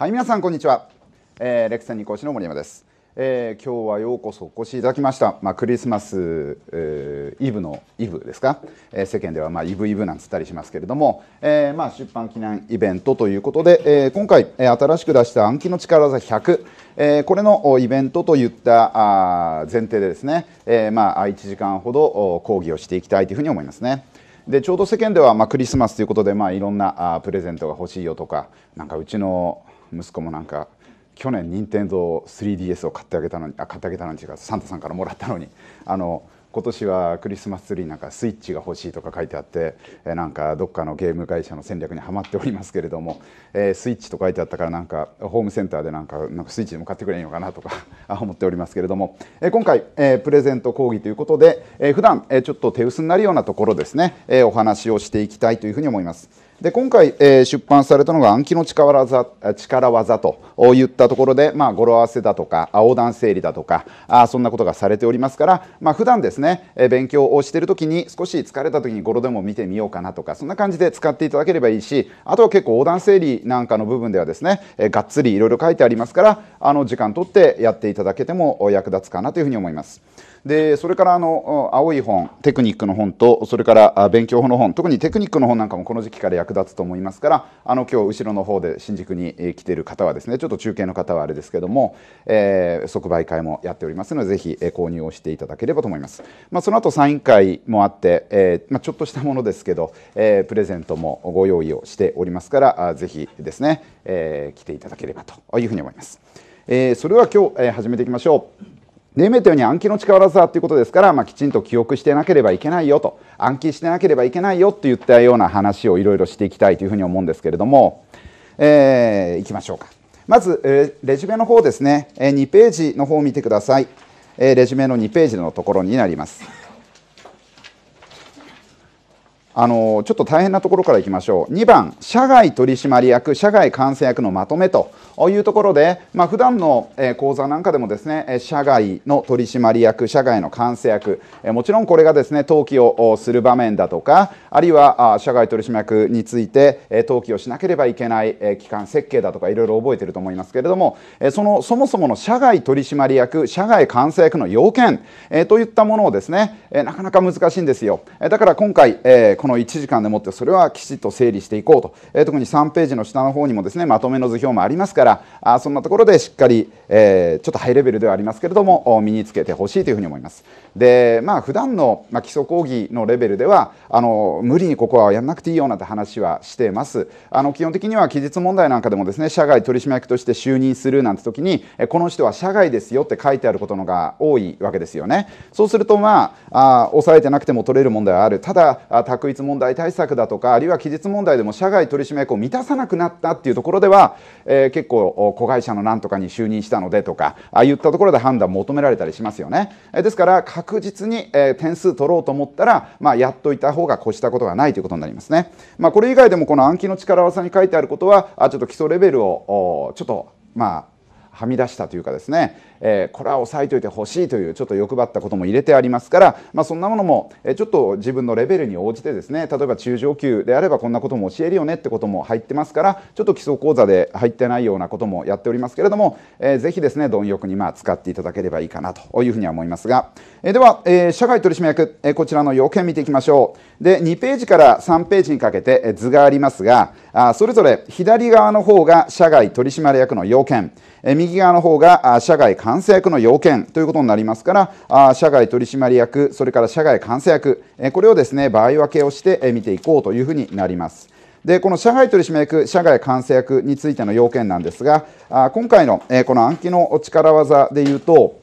はい皆さんこんにちは、えー、レクサニ講師の森山です、えー、今日はようこそお越しいただきました、まあ、クリスマス、えー、イブのイブですか、えー、世間ではまあイブイブなんつったりしますけれども、えー、まあ出版記念イベントということで、えー、今回、えー、新しく出した「暗記の力技100」えー、これのイベントといったあ前提でですね、えー、まあ1時間ほど講義をしていきたいというふうに思いますね。でちょうど世間ではまあクリスマスということで、まあ、いろんなあプレゼントが欲しいよとかなんかうちの息子もなんか去年任天堂 3DS を買ってあげたのにあ買ってあげたのに違うサンタさんからもらったのにあの今年はクリスマスツリーなんかスイッチが欲しいとか書いてあってえなんかどっかのゲーム会社の戦略にはまっておりますけれども、えー、スイッチと書いてあったからなんかホームセンターでなんかなんかスイッチでも買ってくれんのかなとか思っておりますけれども、えー、今回、えー、プレゼント講義ということで、えー、普段、えー、ちょっと手薄になるようなところですね、えー、お話をしていきたいというふうに思います。で今回、えー、出版されたのが「暗記の力技」力技といったところで、まあ、語呂合わせだとか横断整理だとかあそんなことがされておりますから、まあ、普段ですね、えー、勉強をしている時に少し疲れた時に語呂でも見てみようかなとかそんな感じで使っていただければいいしあとは結構横断整理なんかの部分ではですね、えー、がっつりいろいろ書いてありますからあの時間とってやっていただけても役立つかなというふうに思います。でそれからあの青い本テクニックの本とそれから勉強法の本特にテクニックの本なんかもこの時期から役立つと思いますからあの今日後ろの方で新宿に来ている方はですねちょっと中継の方はあれですけども、えー、即売会もやっておりますのでぜひ購入をしていただければと思います、まあ、その後サイン会もあって、えー、まあ、ちょっとしたものですけど、えー、プレゼントもご用意をしておりますからぜひですね、え来ていただければというふうに思います、えそれでは今日、え始めていきましょうで夢とうに暗記の力技ということですから、まあ、きちんと記憶してなければいけないよと暗記してなければいけないよといったような話をいろいろしていきたいというふうに思うんですけれども、えー、いきましょうかまず、えー、レジュメの方ですね、えー、2ページの方を見てください、えー、レジュメの2ページのところになりますあのちょっと大変なところからいきましょう2番社外取締役社外監査役のまとめというところで、まあ、普段の講座なんかでもですね社外の取締役社外の監査役もちろんこれがですね登記をする場面だとかあるいは社外取締役について登記をしなければいけない機関設計だとかいろいろ覚えてると思いますけれどもそのそもそもの社外取締役社外監査役の要件といったものをですねなかなか難しいんですよだから今回この1時間でもってそれはきちっと整理していこうと特に3ページの下の方にもですねまとめの図表もありますかららあそんなところでしっかり、えー、ちょっとハイレベルではありますけれども身につけてほしいというふうに思います。でまあ普段の、まあ、基礎講義のレベルではあの無理にここはやんなくていいよなんて話はしてますあの基本的には期日問題なんかでもですね社外取締役として就任するなんて時にこの人は社外ですよって書いてあることのが多いわけですよねそうするとまああ抑えてなくても取れる問題はあるただ択一問題対策だとかあるいは期日問題でも社外取締役を満たさなくなったっていうところでは、えー、結構子会社のなんとかに就任したのでとかああいったところで判断求められたりしますよねですから確実に、え点数取ろうと思ったら、まあ、やっといた方が越したことがないということになりますね。まあ、これ以外でもこの暗記の力技に書いてあることはあちょっと基礎レベルをちょっとまあはみ出したというかですね、えー、これは抑えておいてほしいというちょっと欲張ったことも入れてありますから、まあ、そんなものも、えちょっと自分のレベルに応じてですね例えば中上級であればこんなことも教えるよねってことも入ってますからちょっと基礎講座で入ってないようなこともやっておりますけれども、えー、ぜひですね貪欲にまあ使っていただければいいかなというふうには思いますが、えー、では、えー、社外取締役、えこちらの要件見ていきましょうで2ページから3ページにかけて、え図がありますがあそれぞれ左側の方が社外取締役の要件、え右側の方が社外監監査役の要件ということになりますからあ社外取締役それから社外監査役、えこれをですね場合分けをして見ていこうというふうになります。でこの社外取締役、社外監査役についての要件なんですが、あ今回の、えこの暗記の力技でいうと、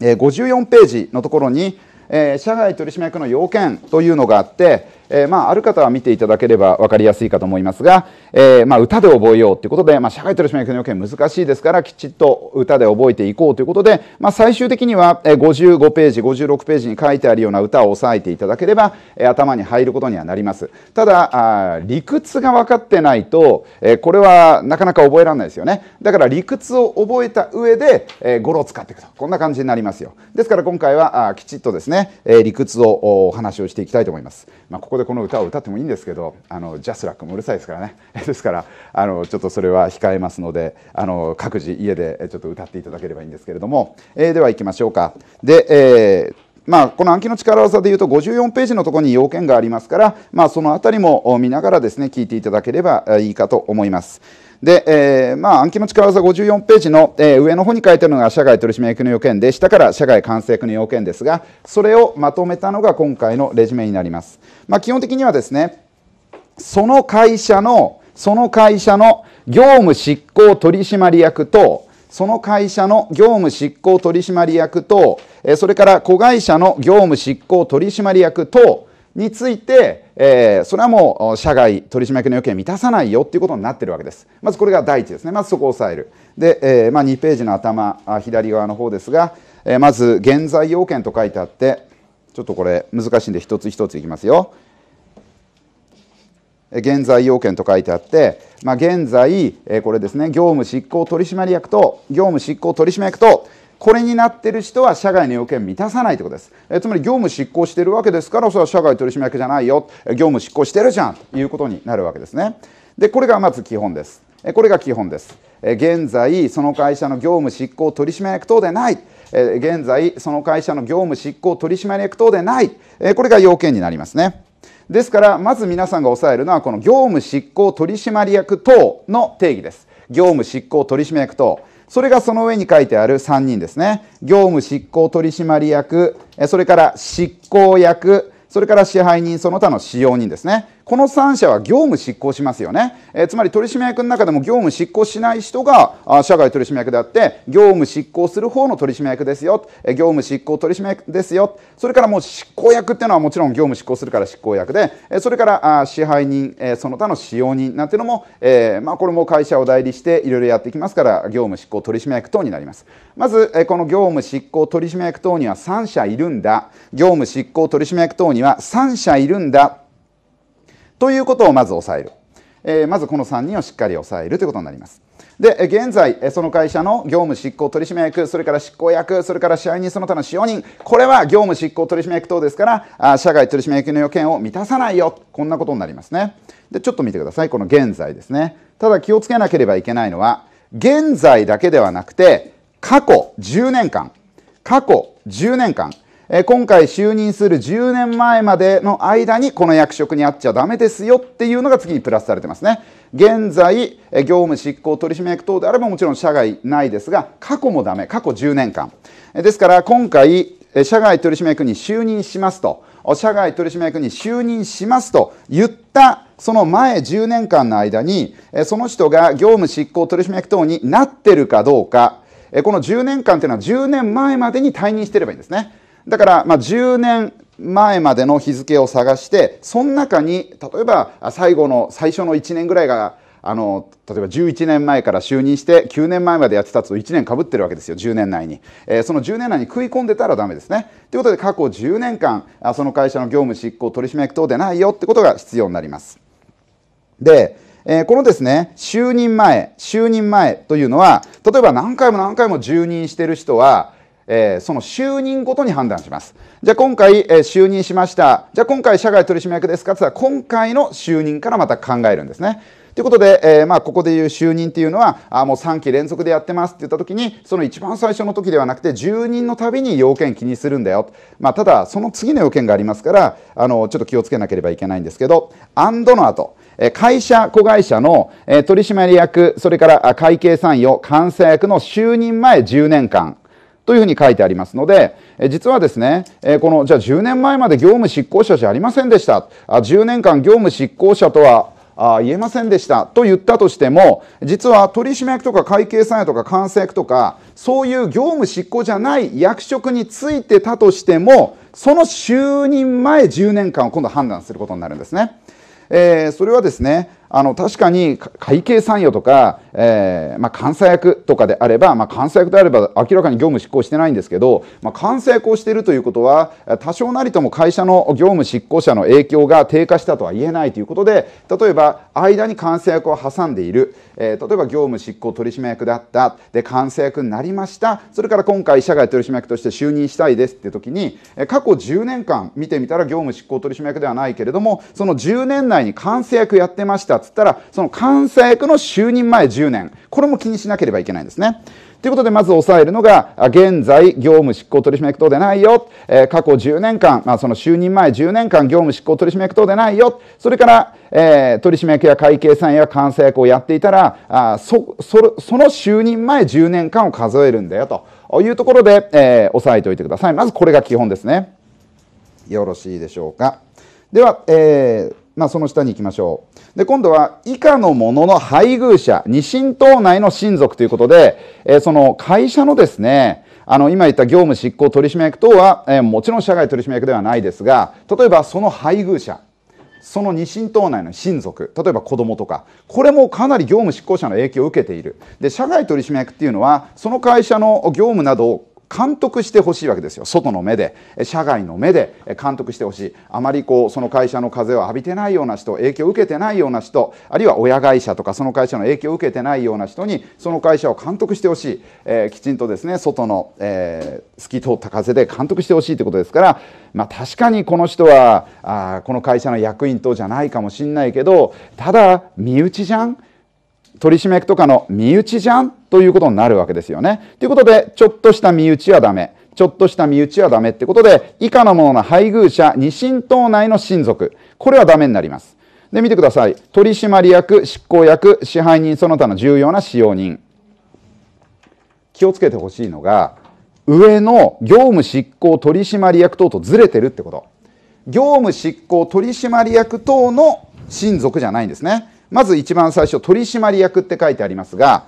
え54ページのところに、え社外取締役の要件というのがあって、えー、まあ、ある方は見ていただければ分かりやすいかと思いますが、えー、まあ、歌で覚えようということで、まあ、社会取締役の要件難しいですからきちっと歌で覚えていこうということで、まあ、最終的には55ページ56ページに書いてあるような歌を押さえていただければ、え頭に入ることにはなりますただあ理屈が分かってないと、えこれはなかなか覚えられないですよねだから理屈を覚えた上で、え語呂を使っていくとこんな感じになりますよですから今回はあきちっとですね、え理屈をお話をしていきたいと思います、まあでこの歌を歌ってもいいんですけどあのジャスラックもうるさいですからね ですからあのちょっとそれは控えますのであの各自家でちょっと歌っていただければいいんですけれども、えー、では行きましょうか。で、えーまあ、この暗記の力技でいうと54ページのところに要件がありますから、まあ、その辺りも見ながらですね聞いていただければいいかと思います。で、えー、まあ、暗記の力技54ページの、えー、上の方に書いてあるのが社外取締役の要件で、下から社外管制役の要件ですが、それをまとめたのが今回のレジュメになります。まあ、基本的にはですね、その会社の、その会社の業務執行取締役と、その会社の業務執行取締役と、それから子会社の業務執行取締役と、について、えー、それはもう社外取締役の要件を満たさないよっていうことになってるわけです。まずこれが第一ですね。まずそこを押さえる。で、えー、まあ、2ページの頭、左側の方ですが、えー、まず現在要件と書いてあって、ちょっとこれ難しいんで一つ一ついきますよ。現在要件と書いてあって、まあ、現在、えー、これですね、業務執行取締役と、業務執行取締役と、これになってる人は社外の要件を満たさないということです。えつまり業務執行しているわけですから、それは社外取締役じゃないよ。業務執行してるじゃんということになるわけですね。で、これがまず基本です。えこれが基本です。え現在、その会社の業務執行取締役等でない。え現在、その会社の業務執行取締役等でない。えこれが要件になりますね。ですから、まず皆さんが押さえるのは、この業務執行取締役等の定義です。業務執行取締役等。それがその上に書いてある3人ですね。業務執行取締役、それから執行役、それから支配人その他の使用人ですね。この3社は業務執行しますよね、えー、つまり取締役の中でも業務執行しない人があ社外取締役であって業務執行する方の取締役ですよ、えー、業務執行取締役ですよそれからもう執行役っていうのはもちろん業務執行するから執行役で、えー、それからあ支配人、えー、その他の使用人なんていうのも、えーまあ、これも会社を代理していろいろやっていきますから業務執行取締役等になりますまず、えー、この業務執行取締役等には3社いるんだ業務執行取締役等には3社いるんだということをまず押さえる。えー、まずこの3人をしっかり押さえるということになります。で、現在、その会社の業務執行取締役、それから執行役、それから社員人その他の使用人、これは業務執行取締役等ですから、あ社外取締役の要件を満たさないよ。こんなことになりますね。で、ちょっと見てください。この現在ですね。ただ気をつけなければいけないのは、現在だけではなくて、過去10年間、過去10年間、え今回就任する10年前までの間にこの役職にあっちゃダメですよっていうのが次にプラスされてますね。現在、え業務執行取締役等であればもちろん社外ないですが、過去もダメ、過去10年間。えですから今回、え社外取締役に就任しますと、社外取締役に就任しますと言ったその前10年間の間に、その人が業務執行取締役等になってるかどうか、この10年間というのは10年前までに退任してればいいんですね。だから、まあ、10年前までの日付を探してその中に例えば最後の最初の1年ぐらいがあの例えば11年前から就任して9年前までやってたと1年かぶってるわけですよ10年内に、えー、その10年内に食い込んでたらダメですねということで過去10年間あその会社の業務執行取締役等でないよってことが必要になりますで、えー、このですね就任前就任前というのは例えば何回も何回も就任してる人はえー、その就任ごとに判断します。じゃあ今回、えー、就任しました。じゃあ今回社外取締役ですかって言ったら今回の就任からまた考えるんですね。ということで、えー、まあ、ここでいう就任っていうのは、あもう3期連続でやってますって言った時に、その一番最初の時ではなくて、住人のたびに要件気にするんだよ。まあ、ただ、その次の要件がありますから、あの、ちょっと気をつけなければいけないんですけど、アンドの後、会社、子会社の取締役、それから会計参与、監査役の就任前10年間、というふうに書いてありますので、え実はですね、えこの、じゃあ10年前まで業務執行者じゃありませんでした。あ10年間業務執行者とは、あ言えませんでしたと言ったとしても実は取締役とか会計参与とか監査役とかそういう業務執行じゃない役職についてたとしてもその就任前10年間を今度判断することになるんですね。えー、それはですねあの確かに会計参与とかえー、まあ、監査役とかであれば、まあ、監査役であれば明らかに業務執行してないんですけど、まあ、監査役をしているということは多少なりとも会社の業務執行者の影響が低下したとは言えないということで例えば間に監査役を挟んでいる、えー、例えば業務執行取締役だったで監査役になりましたそれから今回社外取締役として就任したいですって時に過去10年間見てみたら業務執行取締役ではないけれどもその10年内に監査役やってましたっつったらその監査役の就任前10年20年これも気にしなければいけないんですね。ということでまず押さえるのが現在業務執行取締役等でないよ、えー、過去10年間、まあ、その就任前10年間業務執行取締役等でないよそれから、えー、取締役や会計さんや監査役をやっていたらあそそその就任前10年間を数えるんだよというところで、えー、押さえておいてくださいまずこれが基本ですねよろしいでしょうかでは、えーまあ、その下に行きましょう。で、今度は、以下のものの配偶者、二親等内の親族ということで、えー、その会社のですね、あの、今言った業務執行取締役等は、えー、もちろん社外取締役ではないですが、例えばその配偶者、その二親等内の親族、例えば子供とか、これもかなり業務執行者の影響を受けている。で、社外取締役っていうのは、その会社の業務などを監督してほしいわけですよ外の目で社外の目で監督してほしいあまりこうその会社の風を浴びてないような人影響を受けてないような人あるいは親会社とかその会社の影響を受けてないような人にその会社を監督してほしい、えー、きちんとですね外の、えー、透き通った風で監督してほしいということですから、まあ、確かにこの人はあこの会社の役員とじゃないかもしれないけどただ身内じゃん取締役とかの身内じゃんということになるわけですよね。ということで、ちょっとした身内はダメ。ちょっとした身内はダメってことで、以下のものの配偶者、二親等内の親族。これはダメになります。で、見てください。取締役、執行役、支配人、その他の重要な使用人。気をつけてほしいのが、上の業務執行取締役等とずれてるってこと。業務執行取締役等の親族じゃないんですね。まず一番最初取締役って書いてありますが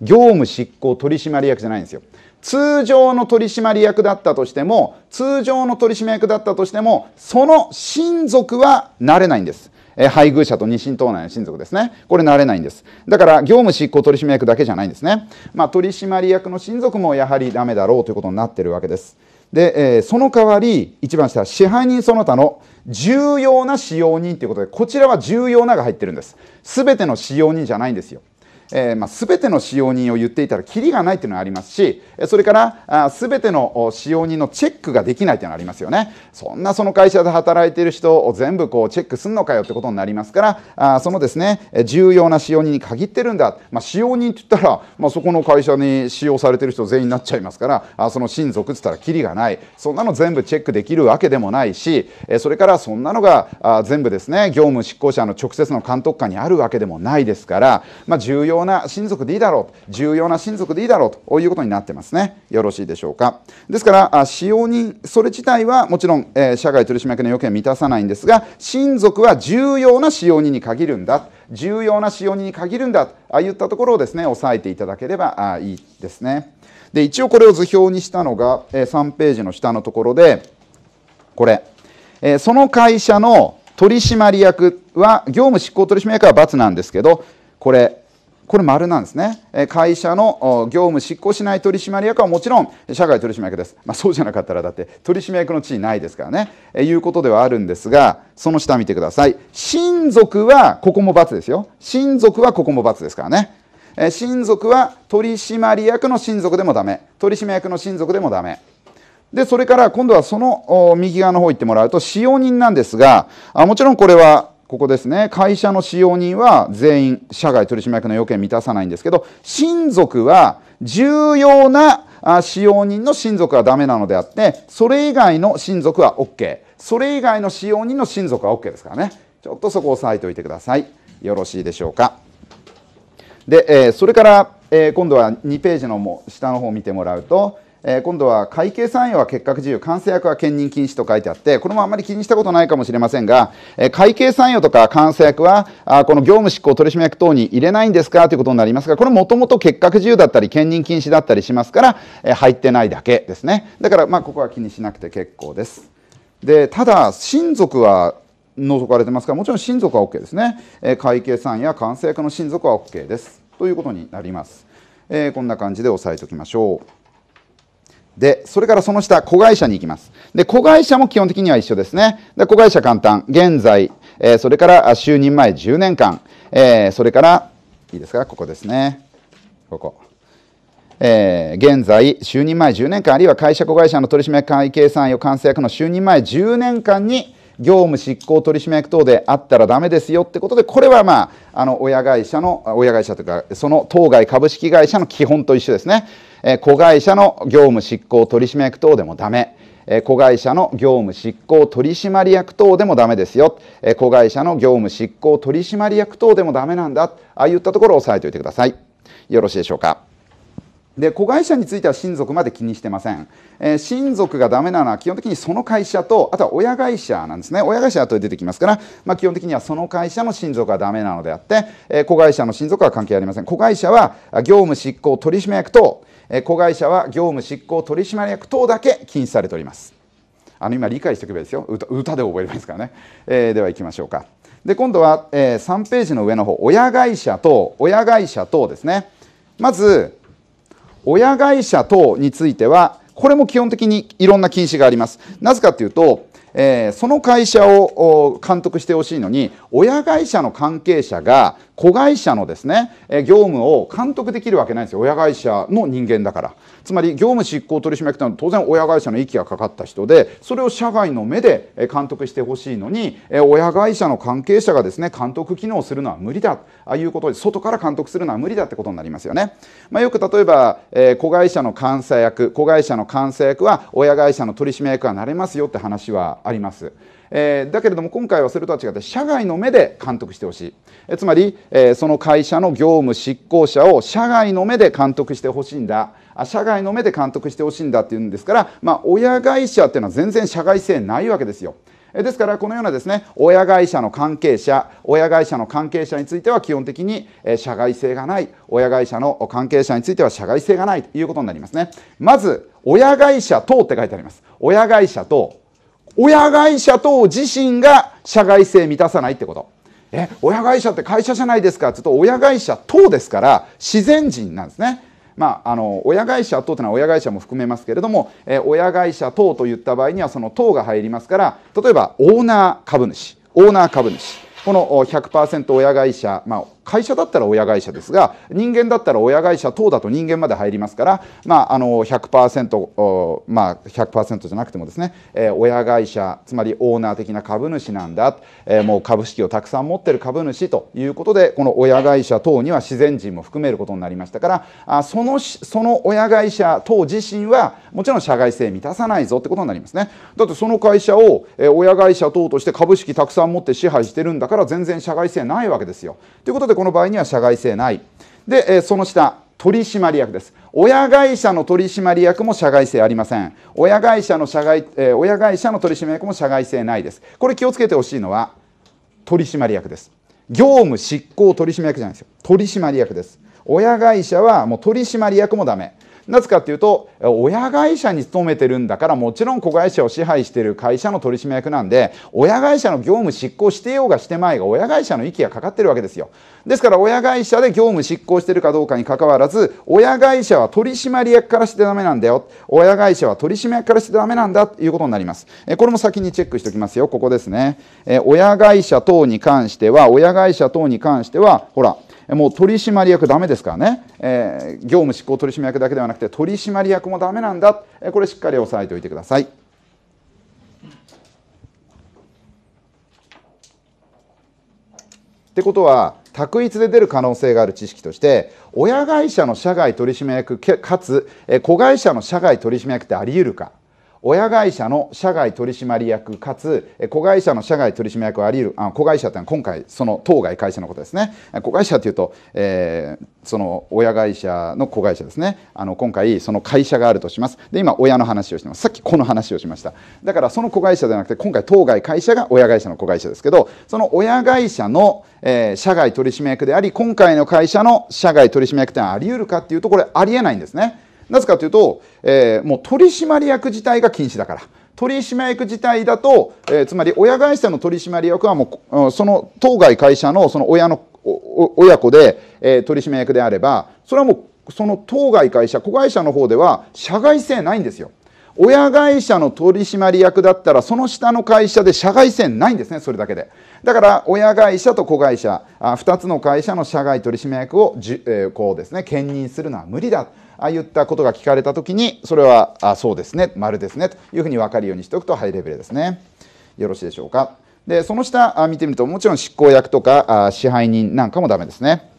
業務執行取締役じゃないんですよ通常の取締役だったとしても通常の取締役だったとしてもその親族はなれないんですえ配偶者と二親等内の親族ですね。これなれないんです。だから業務執行取締役だけじゃないんですね。まあ、取締役の親族もやはりダメだろうということになってるわけです。で、えー、その代わり、一番下、支配人その他の重要な使用人ということで、こちらは重要なが入ってるんです。すべての使用人じゃないんですよ。えー、まあ、全ての使用人を言っていたらキリがないというのがありますしそれからあ全ての使用人のチェックができないというのがありますよねそんなその会社で働いている人を全部こうチェックすんのかよってことになりますからあそのですね重要な使用人に限ってるんだ、まあ、使用人って言ったら、まあ、そこの会社に使用されてる人全員になっちゃいますからあその親族っいったらキリがないそんなの全部チェックできるわけでもないしそれからそんなのが全部ですね業務執行者の直接の監督下にあるわけでもないですから、まあ、重要な親族でいいだろう重要な親族でいいだろうということになってますねよろしいでしょうかですから使用人それ自体はもちろん、えー、社外取締役の要件は満たさないんですが親族は重要な使用人に限るんだ重要な使用人に限るんだといったところをですね押さえていただければいいですねで一応これを図表にしたのが、えー、3ページの下のところでこれ、えー、その会社の取締役は業務執行取締役は×なんですけどこれこれ丸なんですね。会社の業務執行しない取締役はもちろん社外取締役です。まあ、そうじゃなかったらだって取締役の地位ないですからね。いうことではあるんですが、その下見てください。親族はここも罰ですよ。親族はここも罰ですからね。親族は取締役の親族でもダメ。取締役の親族でもダメ。で、それから今度はその右側の方行ってもらうと使用人なんですが、あもちろんこれはここですね会社の使用人は全員社外取締役の要件満たさないんですけど親族は重要な使用人の親族はダメなのであってそれ以外の親族は OK それ以外の使用人の親族は OK ですからねちょっとそこを押さえておいてくださいよろしいでしょうかで、えー、それから、えー、今度は2ページのも下の方を見てもらうとえー、今度は会計参与は結核自由、監制役は兼任禁止と書いてあって、これもあまり気にしたことないかもしれませんが、えー、会計参与とか監制役はあ、この業務執行取締役等に入れないんですかということになりますが、これもともと結核自由だったり、兼任禁止だったりしますから、えー、入ってないだけですね。だから、まあ、ここは気にしなくて結構です。で、ただ、親族は除かれてますから、もちろん親族は OK ですね。えー、会計参与や監制役の親族は OK です。ということになります。えー、こんな感じで押さえておきましょう。で、それからその下、子会社に行きます。で、子会社も基本的には一緒ですね。で、子会社簡単。現在、えー、それから就任前10年間、えー、それから、いいですか、ここですね。ここ。えー、現在、就任前10年間、あるいは会社子会社の取締役会計算予監査役の就任前10年間に、業務執行取締役等であったらダメですよってことで、これはまあ、あの、親会社の、親会社というか、その当該株式会社の基本と一緒ですね。えー、子会社の業務執行取締役等でもダメ。えー、子会社の業務執行取締役等でもダメですよ。えー、子会社の業務執行取締役等でもダメなんだ。ああいったところを押さえておいてください。よろしいでしょうか。で子会社については親族まで気にしてません、えー、親族がダメなのは基本的にその会社とあとは親会社なんですね親会社は後で出てきますから、まあ、基本的にはその会社の親族はダメなのであって、えー、子会社の親族は関係ありません子会社は業務執行取締役等、えー、子会社は業務執行取締役等だけ禁止されておりますあの今理解しておけばいいですよ歌で覚えますからね、えー、ではいきましょうかで今度は、えー、3ページの上の方親会社等親会社等ですねまず親会社等については、これも基本的にいろんな禁止があります。なぜかというと、えー、その会社を監督してほしいのに、親会社の関係者が子会社のですね、え業務を監督できるわけないんですよ親会社の人間だからつまり業務執行取締役というのは当然親会社の息がかかった人でそれを社外の目で監督してほしいのに親会社の関係者がですね監督機能するのは無理だということで外から監督するのは無理だってことになりますよね、まあ、よく例えば、え子会社の監査役子会社の監査役は親会社の取締役がなれますよって話はありますえー、だけれども今回はそれとは違って社外の目で監督してほしい、えつまり、えー、その会社の業務執行者を社外の目で監督してほしいんだ社外の目で監督してほしいんだっていうんですから、まあ、親会社っていうのは全然社外性ないわけですよ。ですからこのようなですね親会社の関係者親会社の関係者については基本的に社外性がない親会社の関係者については社外性がないということになりますねまず親会社等って書いてあります親会社等親会社等自身が社外性満たさないってこと。え、親会社って会社じゃないですかって言うと、親会社等ですから、自然人なんですね。まあ、あの親会社等というのは親会社も含めますけれども、え親会社等といった場合にはその等が入りますから例えばオーナー株主オーナー株主この100%親会社、まあ、会社だったら親会社ですが人間だったら親会社等だと人間まで入りますから、まあ、あの100%、まあ100%じゃなくてもですね、えー、親会社つまりオーナー的な株主なんだ、えー、もう株式をたくさん持ってる株主ということでこの親会社等には自然人も含めることになりましたからあそのその親会社等自身はもちろん社外性満たさないぞってことになりますねだってその会社を、えー、親会社等として株式たくさん持って支配してるんだから全然社外性ないわけですよ。ということででこの場合には社外性ない。で、えその下、取締役です。親会社の取締役も社外性ありません。親会社の社外、え親会社の取締役も社外性ないです。これ気をつけてほしいのは、取締役です。業務執行取締役じゃないですよ。取締役です。親会社はもう取締役もダメ。なぜかというと親会社に勤めてるんだからもちろん子会社を支配している会社の取締役なんで親会社の業務執行してようがしてまいが親会社の息がかかってるわけですよですから親会社で業務執行してるかどうかにかかわらず親会社は取締役からしてダメなんだよ親会社は取締役からしてダメなんだということになりますこれも先にチェックしておきますよここですね親会社等に関しては親会社等に関してはほらもう取締役ダメですからね、えー、業務執行取締役だけではなくて取締役もダメなんだこれしっかり押さえておいてください。ってことは択一で出る可能性がある知識として親会社の社外取締役かつ子会社の社外取締役ってあり得るか。親会社の社外取締役かつ子会社の社外取締役あり得るあ子会社ってのは今回その当該会社のことですね子会社っていうと、えー、その親会社の子会社ですねあの今回その会社があるとしますで今親の話をしてますさっきこの話をしましただからその子会社ではなくて今回当該会社が親会社の子会社ですけどその親会社の、えー、社外取締役であり今回の会社の社外取締役ってのはあり得るかっていうとこれありえないんですねなぜかというと、えー、もう取締役自体が禁止だから。取締役自体だと、えー、つまり親会社の取締役はもう、その当該会社のその親の親子で、えー、取締役であれば、それはもうその当該会社、子会社の方では社外性ないんですよ。親会社の取締役だったら、その下の会社で社外性ないんですね、それだけで。だから、親会社と子会社、2つの会社の社外取締役をじ、えー、こうですね、兼任するのは無理だ。ああいったことが聞かれた時にそれはあそうですね丸ですねというふうに分かるようにしておくとハイレベルですねよろしいでしょうかでその下あ見てみるともちろん執行役とかあ支配人なんかもダメですね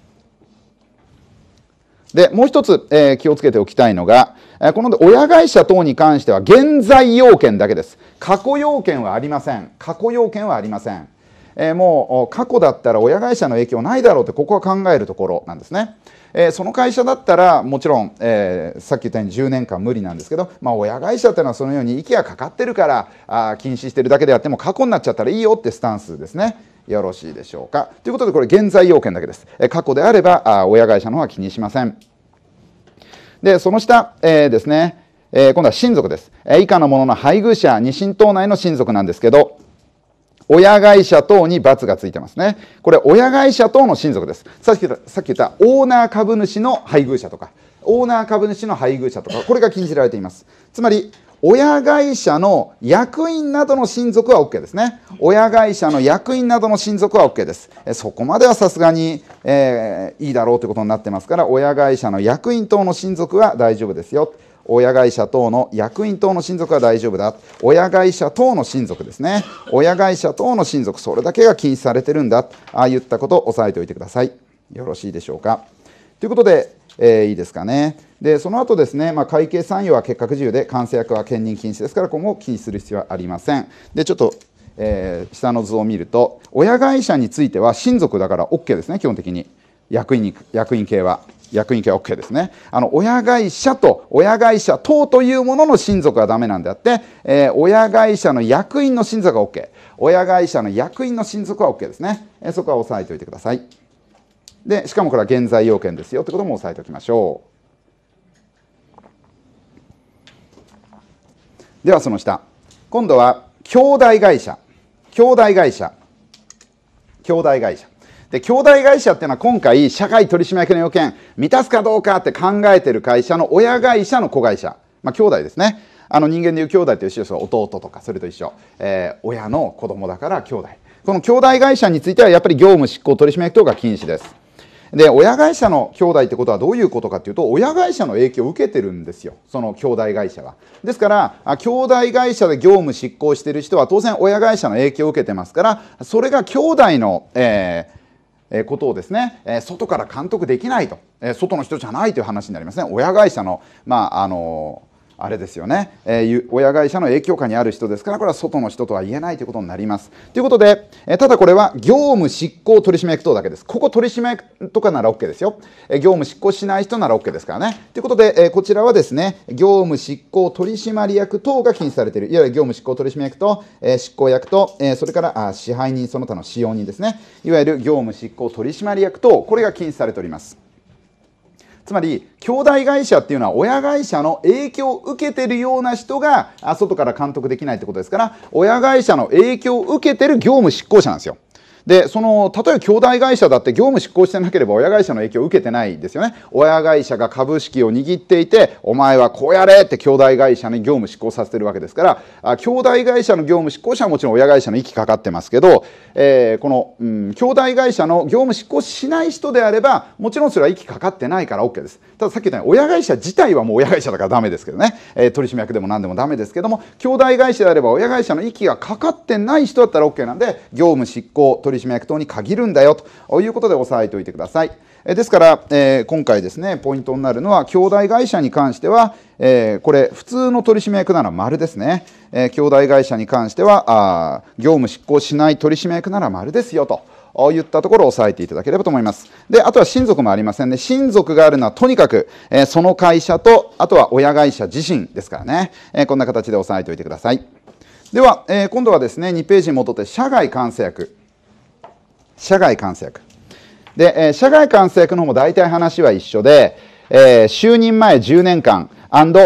でもう一つ、えー、気をつけておきたいのが、えー、この親会社等に関しては現在要件だけです過去要件はありません過去要件はありませんえー、もう過去だったら親会社の影響ないだろうってここは考えるところなんですね。えー、その会社だったらもちろん、えー、さっき言ったように10年間無理なんですけど、まあ、親会社っていうのはそのように息がかかってるからあ禁止してるだけであっても過去になっちゃったらいいよってスタンスですね。よろしいでしょうか。ということでこれ現在要件だけです。え過去であればあ親会社の方は気にしません。でその下、えですねえ今度は親族です、え以下のものの配偶者、二親等内の親族なんですけど、親会社等に罰がついてますね。これ、親会社等の親族です。さっき言った、さっき言ったオーナー株主の配偶者とか、オーナー株主の配偶者とか、これが禁じられています。つまり、親会社の役員などの親族は OK ですね。親会社の役員などの親族は OK です。そこまではさすがに、えー、いいだろうということになってますから、親会社の役員等の親族は大丈夫ですよ。親会社等の役員等の親族は大丈夫だ。親会社等の親族ですね。親会社等の親族、それだけが禁止されてるんだ。ああいったことを押さえておいてください。よろしいでしょうか。ということで、えー、いいですかね。で、その後ですね、まあ、会計参与は結核自由で、監査役は兼任禁止ですから、今後禁止する必要はありません。で、ちょっと、えー、下の図を見ると、親会社については親族だから OK ですね、基本的に。役員に役員系は。役員家 OK ですね。あの、親会社と、親会社等というものの親族はダメなんであって、えー、親会社の役員の親族は OK。親会社の役員の親族は OK ですね。えー、そこは押さえておいてください。で、しかもこれは現在要件ですよってことも押さえておきましょう。ではその下。今度は、兄弟会社。兄弟会社。兄弟会社。で、兄弟会社っていうのは今回、社会取締役の要件、満たすかどうかって考えてる会社の親会社の子会社。まあ、兄弟ですね。あの人間でいう兄弟と一緒ですよ。弟とか、それと一緒。えー、親の子供だから兄弟。この兄弟会社については、やっぱり業務執行取締役等が禁止です。で、親会社の兄弟ってことはどういうことかっていうと、親会社の影響を受けてるんですよ。その兄弟会社は。ですから、兄弟会社で業務執行してる人は、当然親会社の影響を受けてますから、それが兄弟の、えー、ことをですね、外から監督できないと、外の人じゃないという話になりますね。親会社の、まあ、あのあれですよね、えー、親会社の影響下にある人ですから、これは外の人とは言えないということになります。ということで、えー、ただこれは業務執行取締役等だけです。ここ取締役とかなら OK ですよ。えー、業務執行しない人なら OK ですからね。ということで、えこちらはですね、業務執行取締役等が禁止されている。いわゆる業務執行取締役と、え執行役と、えそれからあ支配人、その他の使用人ですね。いわゆる業務執行取締役等、これが禁止されております。つまり、兄弟会社っていうのは親会社の影響を受けてるような人が外から監督できないってことですから、親会社の影響を受けてる業務執行者なんですよ。で、その、例えば兄弟会社だって業務執行してなければ親会社の影響を受けてないですよね。親会社が株式を握っていて、お前はこうやれって兄弟会社に業務執行させてるわけですから、あ兄弟会社の業務執行者はもちろん親会社の息かかってますけど、えー、この、うん、兄弟会社の業務執行しない人であれば、もちろんそれは息かかってないから OK です。たださっき言ったように、親会社自体はもう親会社だからダメですけどね、えー、取締役でも何でもダメですけども、兄弟会社であれば親会社の息がかかってない人だったら OK なんで、業務執行取取締役等に限るんだよということで押さえておいてください。ですから、えー、今回ですね、ポイントになるのは、兄弟会社に関しては、えー、これ、普通の取締役なら丸ですね。えー、兄弟会社に関してはあ、業務執行しない取締役なら丸ですよと。いったところを押さえていただければと思います。で、あとは親族もありませんね。親族があるのはとにかく、えー、その会社と、あとは親会社自身ですからね。えー、こんな形で押さえておいてください。では、えー、今度はですね、2ページに戻って社外監査役。社外監査役。で、えー、社外監査役の方も大体話は一緒で、えー、就任前10年間、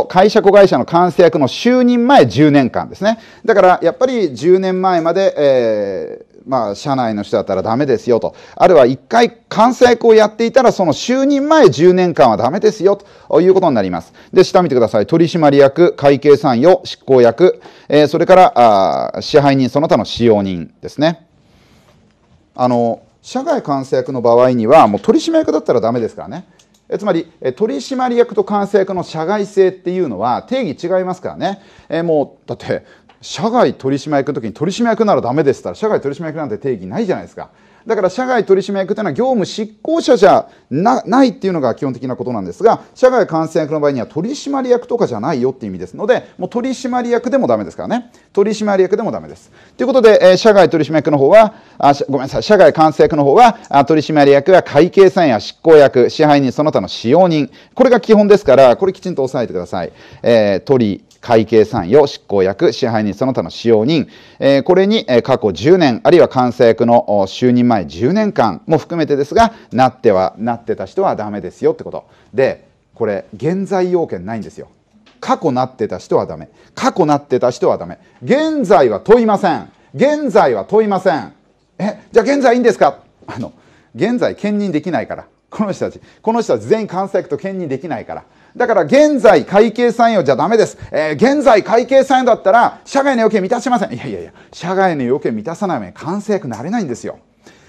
会社子会社の監査役の就任前10年間ですね。だから、やっぱり10年前まで、えー、まあ、社内の人だったらダメですよと。あるいは一回監査役をやっていたら、その就任前10年間はダメですよ、ということになります。で、下見てください。取締役、会計参与、執行役、えー、それから、あ支配人その他の使用人ですね。あの社外監査役の場合にはもう取締役だったらダメですからねえつまり取締役と監査役の社外性っていうのは定義違いますからねえもうだって社外取締役の時に取締役ならダメですったら社外取締役なんて定義ないじゃないですかだから社外取締役というのは業務執行者じゃないっていうのが基本的なことなんですが、社外感染役の場合には取締役とかじゃないよっていう意味ですので、もう取締役でもダメですからね。取締役でもダメです。ということで、えー、社外取締役の方は、あごめんなさい、社外監査役の方は、あ取締役や会計さんや執行役、支配人、その他の使用人。これが基本ですから、これきちんと押さえてください。えー、取会計参与、執行役、支配人その他の使用人、えー、これに、え過去10年、あるいは監査役の就任前10年間も含めてですが、なっては、なってた人はダメですよってこと。で、これ、現在要件ないんですよ。過去なってた人はダメ。過去なってた人はダメ。現在は問いません。現在は問いません。え、じゃあ現在いいんですかあの、現在兼任できないから。この人たち。この人たち全員監査役と兼任できないから。だから現在会計参与じゃダメです。えー、現在会計参与だったら、社外の要件満たしません。いやいやいや、社外の要件満たさないめ完成役になれないんですよ。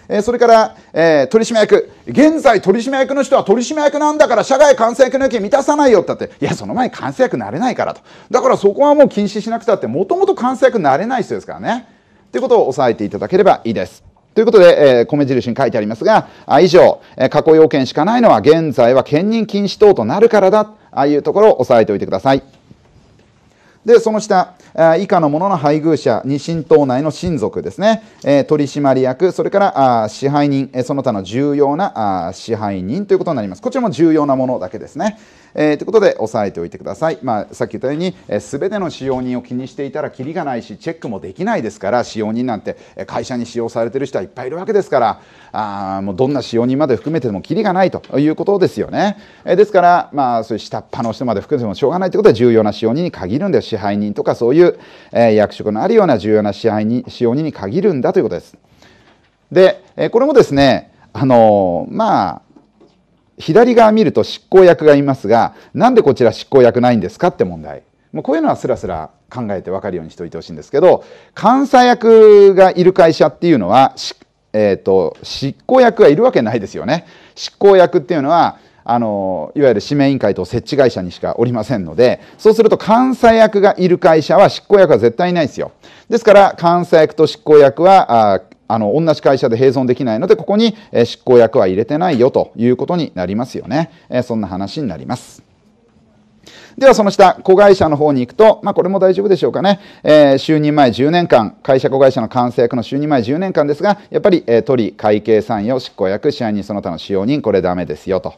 えー、それから、えー、取締役。現在取締役の人は取締役なんだから社外管制役の要件満たさないよったって、いや、その前に完成役になれないからと。だからそこはもう禁止しなくたって、もともと監査役なれない人ですからね。ってことを押さえていただければいいです。ということで、えー、米印に書いてありますが、あ以上、えー、過去要件しかないのは現在は兼任禁止等となるからだ、ああいうところを押さえておいてください。で、その下、以下のものの配偶者、二親等内の親族ですね、えー、取締役、それから支配人、その他の重要な支配人ということになります。こちらも重要なものだけですね。えー、ということで、押さえておいてください。まあ、さっき言ったように、す、え、べ、ての使用人を気にしていたらきりがないし、チェックもできないですから、使用人なんて、会社に使用されてる人はいっぱいいるわけですから、あもうどんな使用人まで含めてもきりがないということですよね。えー、ですから、まあ、そういう下っ端の人まで含めてもしょうがないということは、重要な使用人に限るんだよ。支配人とか、そういう、えー、役職のあるような重要な支配人、使用人に限るんだということです。で、えこれもですね、あのまあ左側見ると執行役がいますが、なんでこちら執行役ないんですかって問題。もうこういうのはスラスラ考えて分かるようにしておいてほしいんですけど、監査役がいる会社っていうのは、えっ、ー、と、執行役がいるわけないですよね。執行役っていうのは、あの、いわゆる指名委員会と設置会社にしかおりませんので、そうすると監査役がいる会社は執行役は絶対いないですよ。ですから、監査役と執行役は、あの、同じ会社で併存できないので、ここに執行役は入れてないよということになりますよね。そんな話になります。ではその下、子会社の方に行くと、まあこれも大丈夫でしょうかね。えー、就任前10年間、会社子会社の完成役の就任前10年間ですが、やっぱり、えー、取り、会計参与、執行役、支配人その他の使用人、これダメですよと。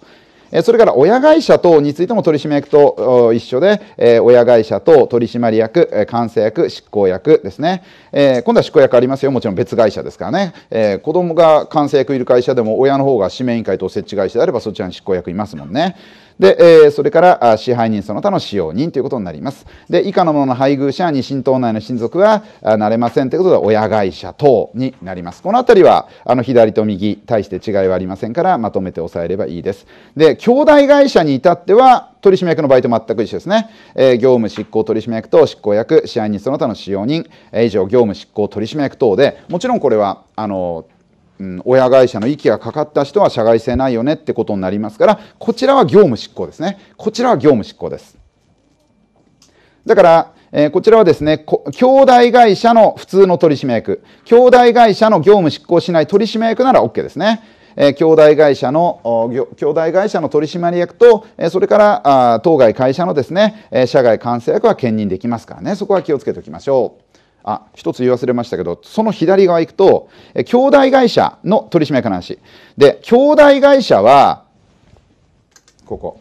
それから親会社等についても取締役と一緒で、親会社等取締役、監査役、執行役ですね。今度は執行役ありますよ。もちろん別会社ですからね。子供が監査役いる会社でも親の方が指名委員会と設置会社であればそちらに執行役いますもんね。で、えー、それから支配人その他の使用人ということになります。で、以下のものの配偶者に神党内の親族はなれませんということで、親会社等になります。このあたりは、あの、左と右、対して違いはありませんから、まとめて押さえればいいです。で、兄弟会社に至っては、取締役の場合と全く一緒ですね。えー、業務執行取締役と執行役、支配人その他の使用人、えー、以上業務執行取締役等で、もちろんこれは、あのー、うん、親会社の息がかかった人は社外性ないよねってことになりますから、こちらは業務執行ですね。こちらは業務執行です。だから、えー、こちらはですね、兄弟会社の普通の取締役、兄弟会社の業務執行しない取締役なら OK ですね。えー、兄弟会社の、兄弟会社の取締役と、えー、それから、あ当該会社のですね、え社外監査役は兼任できますからね、そこは気をつけておきましょう。あ、一つ言い忘れましたけど、その左側行くと、え兄弟会社の取締役の話。で、兄弟会社は、ここ。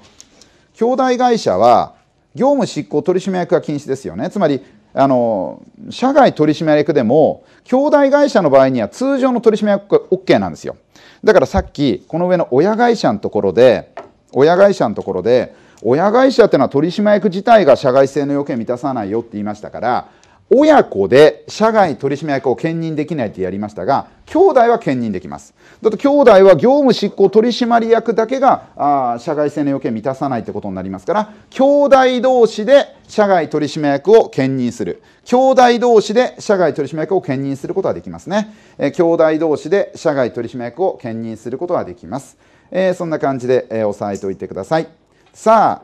兄弟会社は、業務執行取締役が禁止ですよね。つまり、あの、社外取締役でも、兄弟会社の場合には通常の取締役が OK なんですよ。だからさっき、この上の親会社のところで、親会社のところで、親会社っていうのは取締役自体が社外性の要件を満たさないよって言いましたから、親子で社外取締役を兼任できないってやりましたが、兄弟は兼任できます。だって兄弟は業務執行取締役だけが、あ社外性の要件満たさないってことになりますから、兄弟同士で社外取締役を兼任する。兄弟同士で社外取締役を兼任することはできますね。えー、兄弟同士で社外取締役を兼任することはできます。えー、そんな感じで、えー、押さえておいてください。さあ、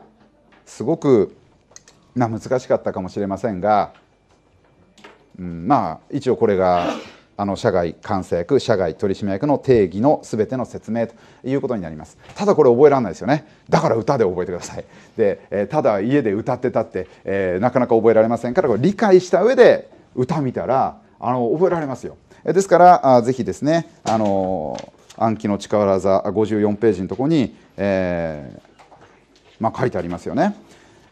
すごく、な、難しかったかもしれませんが、うん、まあ一応これがあの社外監査役社外取締役の定義のすべての説明ということになりますただこれ覚えられないですよねだから歌で覚えてくださいで、えー、ただ家で歌ってたって、えー、なかなか覚えられませんからこれ理解した上で歌見たらあの覚えられますよですからあぜひですねあのー、暗記の力技54ページのとこに、えーまあ、書いてありますよね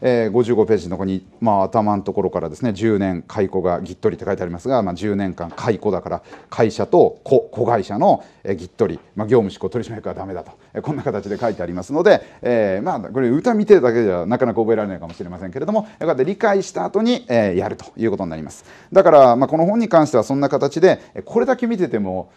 えー、55ページのとこに、まあ、頭のところからですね10年解雇がぎっとりって書いてありますが、まあ、10年間解雇だから会社と子子会社の、えー、ぎっとり、まあ、業務執行取締役はだめだと、えー、こんな形で書いてありますので、えー、まあこれ歌見てるだけではなかなか覚えられないかもしれませんけれどもこうやって理解した後に、えー、やるということになりますだから、まあ、この本に関してはそんな形でこれだけ見てても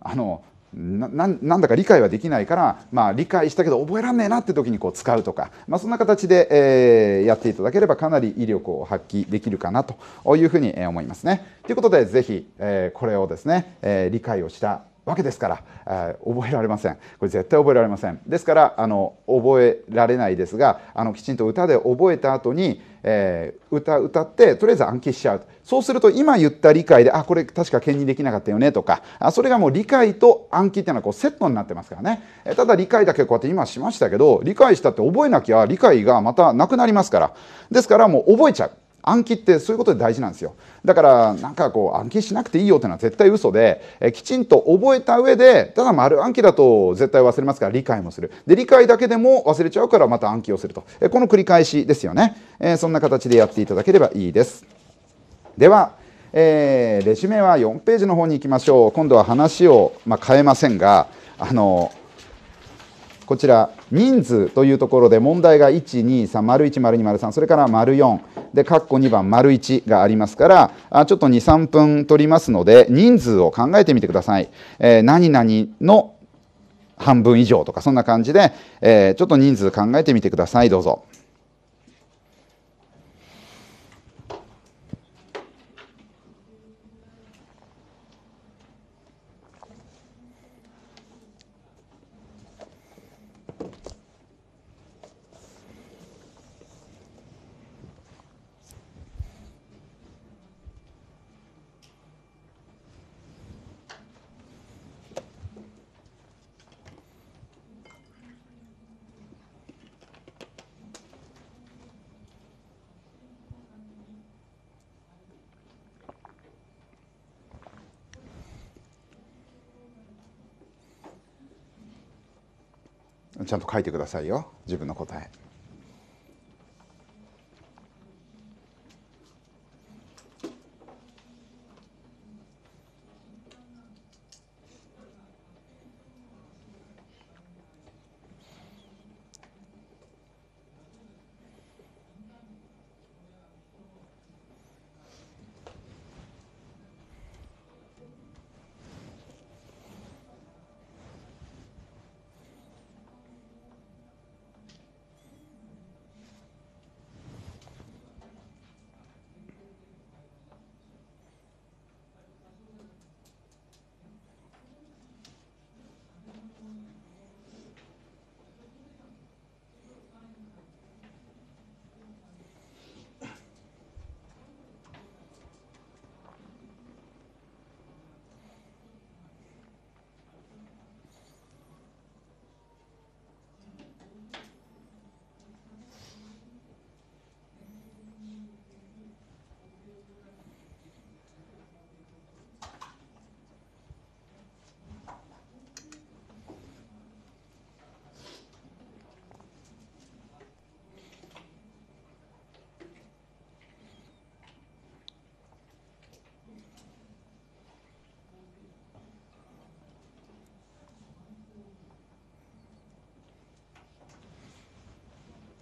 あのなんだか理解はできないから、まあ、理解したけど覚えらんねえなって時にこう使うとか、まあ、そんな形で、えー、やっていただければかなり威力を発揮できるかなというふうに思いますね。ということでぜひ、えー、これをですね、えー、理解をしたわけですから、えー、覚えられませんこれ絶対覚えられませんですからあの覚えられないですがあのきちんと歌で覚えた後にえー、歌歌ってとりあえず暗記しちゃうそうすると今言った理解であこれ確か兼任できなかったよねとかあそれがもう理解と暗記っていうのはこうセットになってますからね、えー、ただ理解だけこうやって今しましたけど理解したって覚えなきゃ理解がまたなくなりますからですからもう覚えちゃう暗記ってそういうことで大事なんですよだからなんかこう暗記しなくていいよってのは絶対嘘でえきちんと覚えた上でただ丸暗記だと絶対忘れますから理解もするで理解だけでも忘れちゃうからまた暗記をするとえこの繰り返しですよね、えそんな形でやっていただければいいですではえー、レジュメは4ページの方に行きましょう今度は話を、まあ、変えませんがあのこちら人数というところで問題が123010203それから04で括弧2番丸1がありますからあちょっと23分取りますので人数を考えてみてください。えー、何々の半分以上とかそんな感じで、えー、ちょっと人数考えてみてくださいどうぞ。ちゃんと書いてくださいよ自分の答え。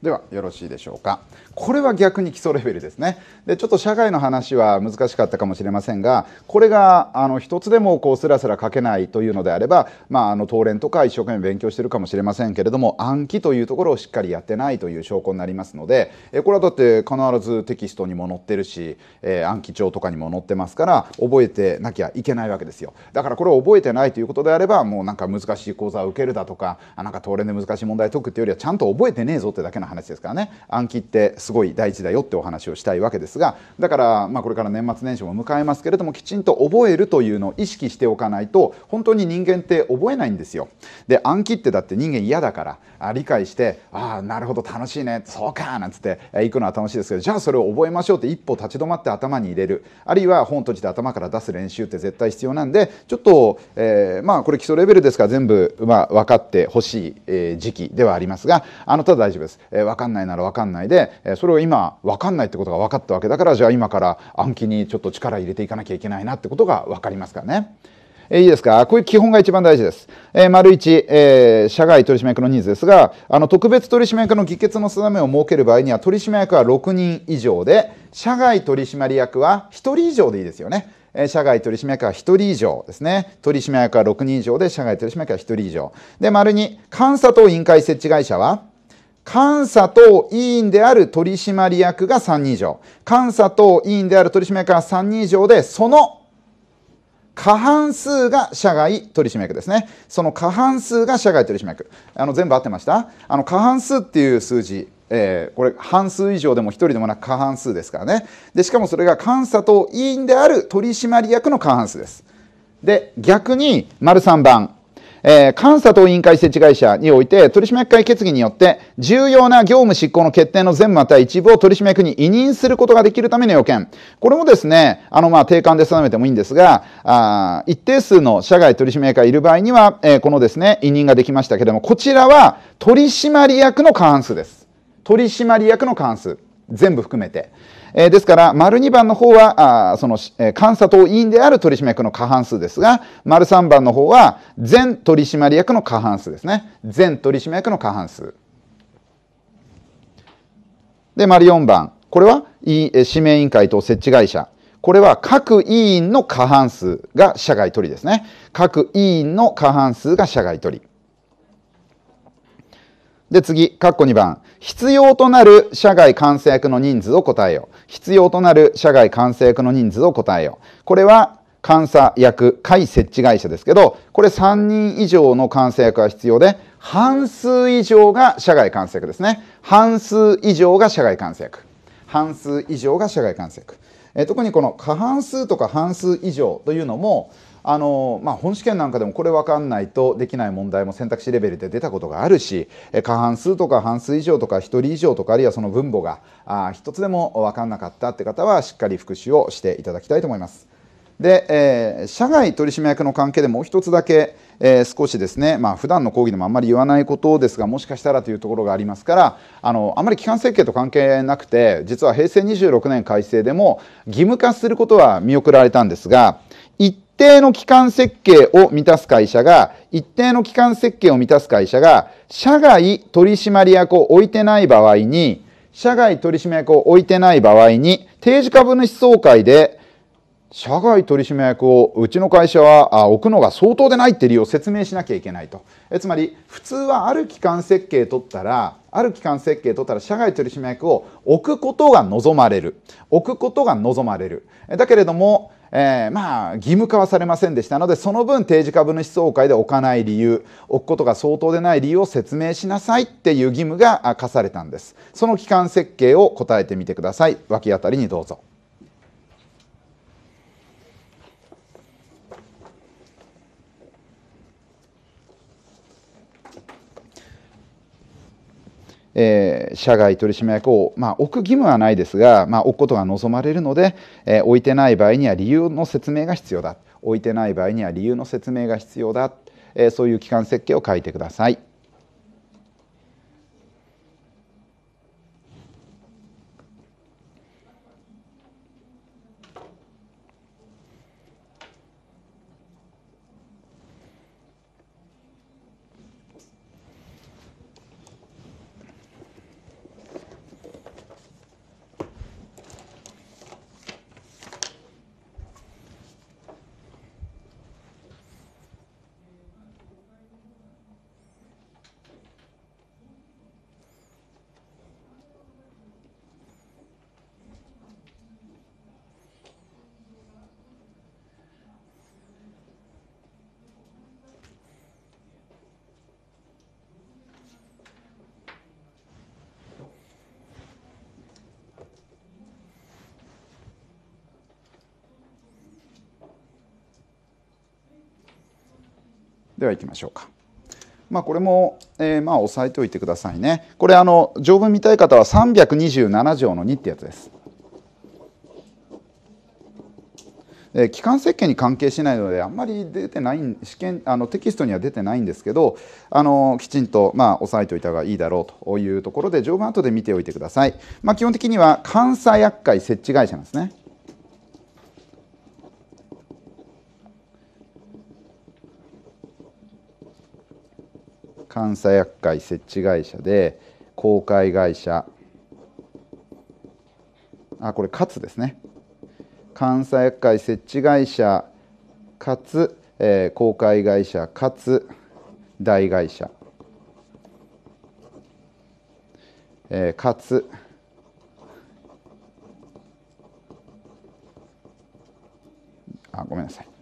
ではよろしいでしょうかこれは逆に基礎レベルですねでちょっと社会の話は難しかったかもしれませんがこれがあの一つでもこうすらすら書けないというのであれば、まあ、あの東連とか一生懸命勉強してるかもしれませんけれども暗記というところをしっかりやってないという証拠になりますのでえこれはだって必ずテキストにも載ってるし、えー、暗記帳とかにも載ってますから覚えてなきゃいけないわけですよだからこれを覚えてないということであればもうなんか難しい講座を受けるだとかあなんか当連で難しい問題解くっていうよりはちゃんと覚えてねえぞってだけの話話ですからね暗記ってすごい大事だよってお話をしたいわけですがだからまあこれから年末年始も迎えますけれどもきちんと覚えるというのを意識しておかないと本当に人間って覚えないんですよ。で暗記ってだって人間嫌だから理解してああなるほど楽しいねそうかなんつって行くのは楽しいですけどじゃあそれを覚えましょうって一歩立ち止まって頭に入れるあるいは本閉じて頭から出す練習って絶対必要なんでちょっと、えー、まあこれ基礎レベルですから全部、まあ、分かってほしい、え時期ではありますがあのただ大丈夫です、え分かんないなら分かんないで、えそれを今分かんないってことが分かったわけだからじゃあ今から暗記にちょっと力入れていかなきゃいけないなってことが分かりますからね。えいいですかこういう基本が一番大事です。えー、丸1、えー、社外取締役のニーズですが、あの、特別取締役の議決の定めを設ける場合には、取締役は6人以上で、社外取締役は1人以上でいいですよね。えー、社外取締役は1人以上ですね。取締役は6人以上で、社外取締役は1人以上。で、丸2、監査等委員会設置会社は、監査等委員である取締役が3人以上、監査等委員である取締役が3人以上で、その過半数が社外取締役ですね。その過半数が社外取締役。あの全部合ってましたあの過半数っていう数字、えー、これ半数以上でも1人でもなく過半数ですからね。で、しかもそれが監査等委員である取締役の過半数です。で、逆に、丸3番。えー、監査等委員会設置会社において、取締役会決議によって、重要な業務執行の決定の全部または一部を取締役に委任することができるための要件。これもですね、あの、まあ、定款で定めてもいいんですが、あ一定数の社外取締役がいる場合には、えー、このですね、委任ができましたけれども、こちらは取締役の過半数です。取締役の過半数。全部含めて。えー、ですから、丸2番の方は、あその、えー、監査党委員である取締役の過半数ですが、丸3番の方は、全取締役の過半数ですね。全取締役の過半数。で、丸4番。これは、指名委員会と設置会社。これは各委員の過半数が社外取りですね。各委員の過半数が社外取り。で、次、括弧2番。必要となる社外監査役の人数を答えよう。必要となる社外監査役の人数を答えよう。これは監査役、会設置会社ですけど、これ3人以上の監査役が必要で、半数以上が社外監査役ですね。半数以上が社外監査役。半数以上が社外監査役。え特にこの過半数とか半数以上というのも、あの、まあ、本試験なんかでもこれ分かんないとできない問題も選択肢レベルで出たことがあるし過半数とか半数以上とか1人以上とかあるいはその分母が1つでも分かんなかったって方はしっかり復習をしていただきたいと思います。で、えー、社外取締役の関係でもう一つだけ、えー、少しですね、まあ普段の講義でもあんまり言わないことですがもしかしたらというところがありますからあのあまり期間設計と関係なくて実は平成26年改正でも義務化することは見送られたんですが、定の期間設計を満たす会社が、一定の期間設計を満たす会社が、社外取締役を置いてない場合に、社外取締役を置いてない場合に、定時株主総会で、社外取締役をうちの会社はあ置くのが相当でないって理由を説明しなきゃいけないとえつまり普通はある期間設計取ったらある期間設計取ったら社外取締役を置くことが望まれる置くことが望まれるえだけれどもえー、まあ義務化はされませんでしたのでその分定時株主総会で置かない理由置くことが相当でない理由を説明しなさいっていう義務が課されたんですその期間設計を答えてみてください脇あたりにどうぞえー、社外取締役を、まあ、置く義務はないですが、まあ、置くことが望まれるので、えー、置いてない場合には理由の説明が必要だ置いてない場合には理由の説明が必要だ、えー、そういう機関設計を書いてください。では行きましょうか。まあ、これも、えー、まあ押さえておいてくださいね。これあの条文見たい方は327条の2ってやつです。え幹設計に関係しないのであんまり出てない試験あのテキストには出てないんですけどあのきちんと、まあ、押さえておいた方がいいだろうというところで条文後で見ておいてください、まあ、基本的には監査厄介設置会社なんですね。監査役会設置会社で公開会社あこれかつ」ですね監査役会設置会社かつ、えー、公開会社かつ大会社、えー、かつあごめんなさい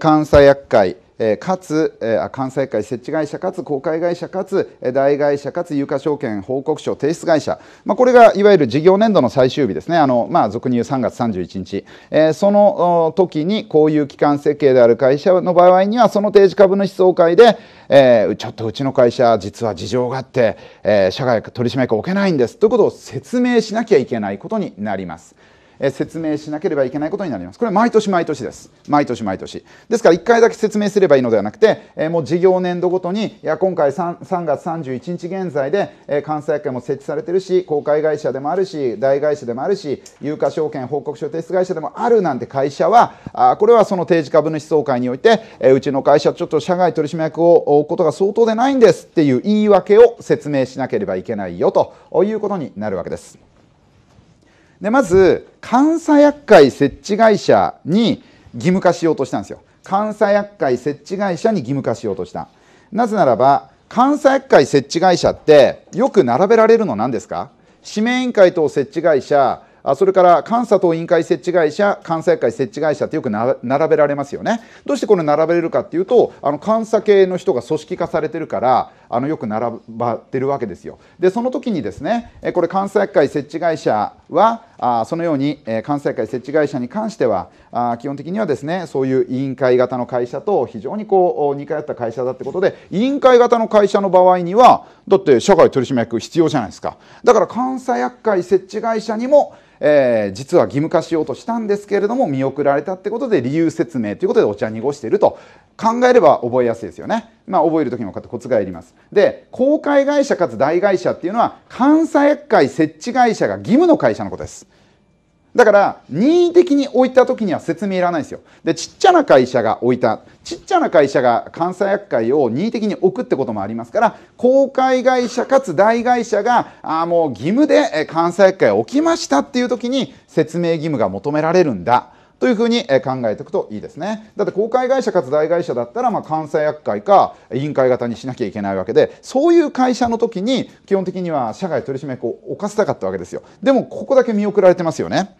監査役会かつ、査役会設置会社かつ公開会社かつ大会社かつ有価証券報告書提出会社、まあ、これがいわゆる事業年度の最終日ですねあの、まあ、俗に言う3月31日、えその時にこういう機関設計である会社の場合にはその定時株主総会で、えちょっとうちの会社実は事情があって、え社外取締役を置けないんですということを説明しなきゃいけないことになります。説明しなければいけないことになります。これは毎年毎年です。毎年毎年。ですから1回だけ説明すればいいのではなくて、もう事業年度ごとに、いや、今回 3, 3月31日現在で、関西会も設置されてるし、公開会社でもあるし、大会社でもあるし、有価証券報告書提出会社でもあるなんて会社は、あこれはその定時株主総会において、うちの会社ちょっと社外取締役を追うことが相当でないんですっていう言い訳を説明しなければいけないよということになるわけです。でまず監査役会設置会社に義務化しようとしたんですよ監査役会設置会社に義務化しようとしたなぜならば監査役会設置会社ってよく並べられるの何ですか指名委員会等設置会社それから監査等委員会設置会社、監査役会設置会社ってよく並べられますよね。どうしてこれ並べれるかっていうと、あの監査系の人が組織化されてるから、あのよく並ばってるわけですよ。でその時にですねこれ関西会設置会社はあそのように、えー、関西会設置会社に関してはあ基本的にはですねそういう委員会型の会社と非常にこう似通った会社だってことで委員会型の会社の場合にはだって社会取締役必要じゃないですかだから監査役会設置会社にも、えー、実は義務化しようとしたんですけれども見送られたってことで理由説明ということでお茶濁していると考えれば覚えやすいですよね。まあ、覚える時のコツがいります。で、公開会社かつ大会社っていうのは、監査役会設置会社が義務の会社のことです。だから、任意的に置いた時には説明いらないですよ。で、ちっちゃな会社が置いた、ちっちゃな会社が監査役会を任意的に置くってこともありますから、公開会社かつ大会社が、あもう義務で監査役会を置きましたっていう時に説明義務が求められるんだ。というふうに考えておくといいですね。だって公開会社かつ大会社だったら、まあ、監査役会か委員会型にしなきゃいけないわけで、そういう会社の時に基本的には社外取締役を犯せたかったわけですよ。でも、ここだけ見送られてますよね。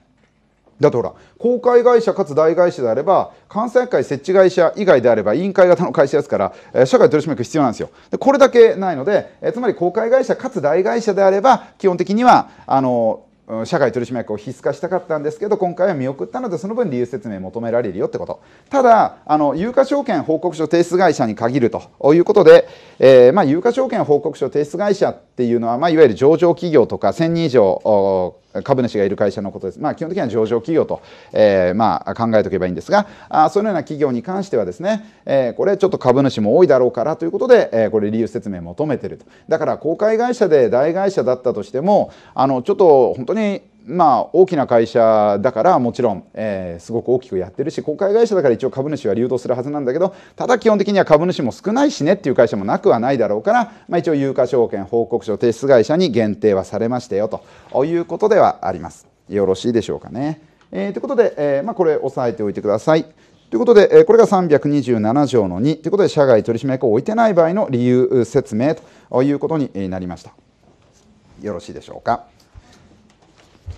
だってほら、公開会社かつ大会社であれば、監査役会設置会社以外であれば委員会型の会社ですから、えー、社会取締役必要なんですよ。でこれだけないので、えー、つまり公開会社かつ大会社であれば、基本的には、あの社会取締役を必須化したかったんですけど今回は見送ったのでその分理由説明求められるよってことただあの有価証券報告書提出会社に限るということで、えー、まあ、有価証券報告書提出会社っていうのは、まあ、いわゆる上場企業とか1000人以上株主がいる会社のことです、まあ、基本的には上場企業と、えー、まあ、考えておけばいいんですがあそのような企業に関してはですね、えー、これちょっと株主も多いだろうからということで、えー、これ理由説明求めてるとだから公開会社で大会社だったとしてもあのちょっと本当にまあ、大きな会社だからもちろん、えー、すごく大きくやってるし公開会社だから一応株主は流動するはずなんだけどただ基本的には株主も少ないしねっていう会社もなくはないだろうから、まあ、一応有価証券報告書提出会社に限定はされましたよということではあります。よろしいでしょうかね。えー、ということで、えーまあ、これ押さえておいてください。ということで、えー、これが327条の2ということで社外取締役を置いてない場合の理由説明ということになりました。よろしいでしょうか。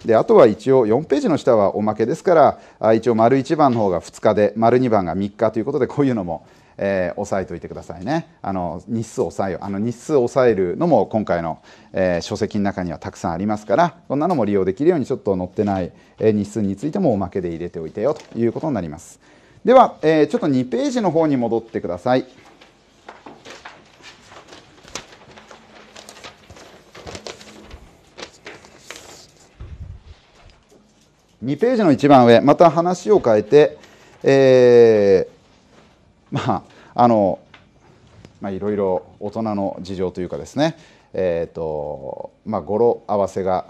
であとは一応4ページの下はおまけですから一応丸1番の方が2日で丸2番が3日ということでこういうのも、えー、押さえておいてくださいねあの日数を抑えあの日数を抑えるのも今回の、えー、書籍の中にはたくさんありますからこんなのも利用できるようにちょっと載ってない、え日数についてもおまけで入れておいてよということになりますでは、えー、ちょっと2ページの方に戻ってください2ページの一番上また話を変えて、えー、まああのまあ、いろいろ大人の事情というかですね、えーとまあ、語呂合わせが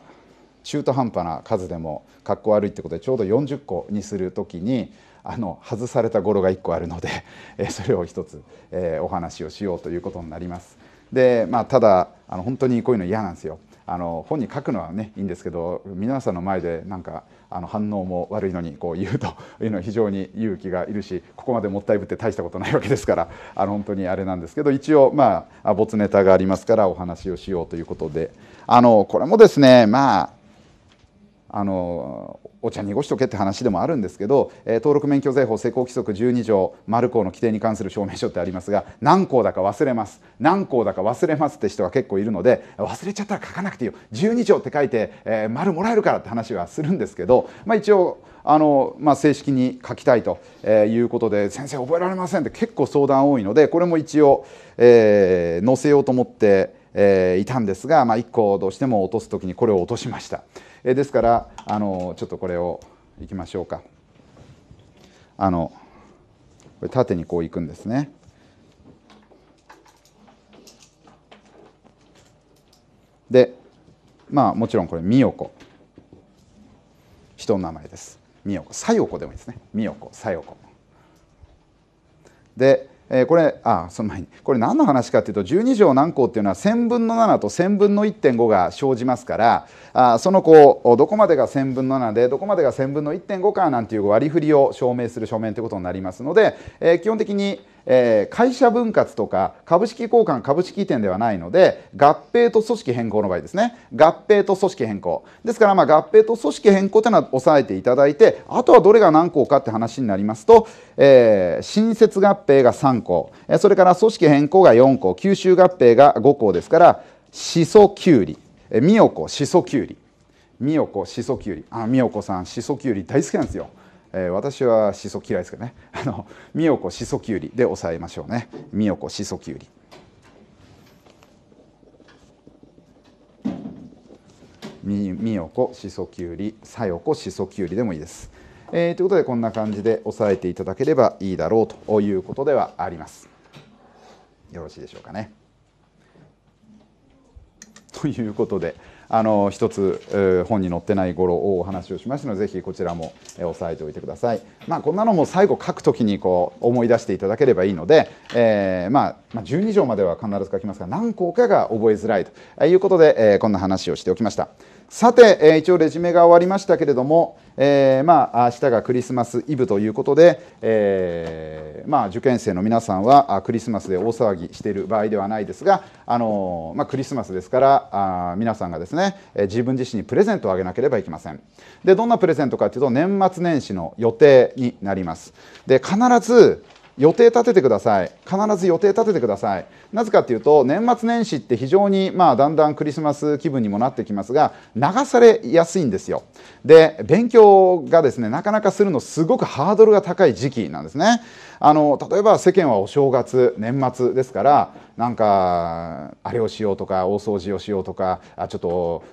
中途半端な数でもかっこ悪いってことでちょうど40個にするときにあの外された語呂が1個あるので、えそれを一つ、えー、お話をしようということになります。でまあ、ただあの本当にこういうの嫌なんですよ。あの本に書くのはねいいんですけど皆さんの前でなんかあの反応も悪いのにこう言うというのは非常に勇気がいるしここまでもったいぶって大したことないわけですからあの本当にあれなんですけど一応まあ没ネタがありますからお話をしようということであのこれもですねまああのお茶濁しとけって話でもあるんですけど、えー、登録免許税法施行規則12条丸項の規定に関する証明書ってありますが何項だか忘れます何項だか忘れますって人が結構いるので忘れちゃったら書かなくていいよ12条って書いて、えー、丸もらえるからって話はするんですけど、まあ、一応あの、まあ、正式に書きたいということで先生覚えられませんって結構相談多いのでこれも一応、えー、載せようと思って、えいたんですが、まあ、1個どうしても落とす時にこれを落としました。えですからあのちょっとこれをいきましょうかあのこれ縦にこういくんですねでまあもちろんこれ美代子人の名前です美代子小でもいいですね美代子小でえー、これあその前にこれ何の話かっていうと12条何項っていうのは1000分の7と1000分の1.5が生じますからあそのこうどこまでが1000分の7でどこまでが1000分の1.5かなんていう割り振りを証明する書面ということになりますので、えー、基本的にえー、会社分割とか株式交換株式移転ではないので合併と組織変更の場合ですね合併と組織変更ですからま合併と組織変更というのは押さえていただいてあとはどれが何個かって話になりますと、えー、新設合併が3個それから組織変更が4個吸収合併が5個ですからしそきゅうりみ代こしそきゅうりみ代こしそきゅうりあみ代こさんしそきゅうり大好きなんですよえー、私はしそ嫌いですけどね あのみよこしそきゅうりで抑えましょうねみよこしそきゅうりみみよこしそきゅうりさよこしそきゅうりでもいいです、えー、ということでこんな感じで押さえていただければいいだろうということではありますよろしいでしょうかねということであの一つ本に載ってない頃お話をしましたのでぜひこちらも押さえておいてください。まあ、こんなのも最後書くときにこう思い出していただければいいので、えー、まあ、まあ、12条までは必ず書きますが何個かが覚えづらいということで、えー、こんな話をしておきました。さて、え一応レジュメが終わりましたけれども、えー、まあ明日がクリスマスイブということで、えー、まあ受験生の皆さんはクリスマスで大騒ぎしている場合ではないですが、あのまあクリスマスですから、あ皆さんがですね、え自分自身にプレゼントをあげなければいけません。でどんなプレゼントかというと年末年始の予定になります。で必ず予定立ててください必ず予定立ててくださいなぜかというと年末年始って非常にまあだんだんクリスマス気分にもなってきますが流されやすいんですよで勉強がですねなかなかするのすごくハードルが高い時期なんですねあの例えば世間はお正月年末ですからなんかあれをしようとか大掃除をしようとかあちょっと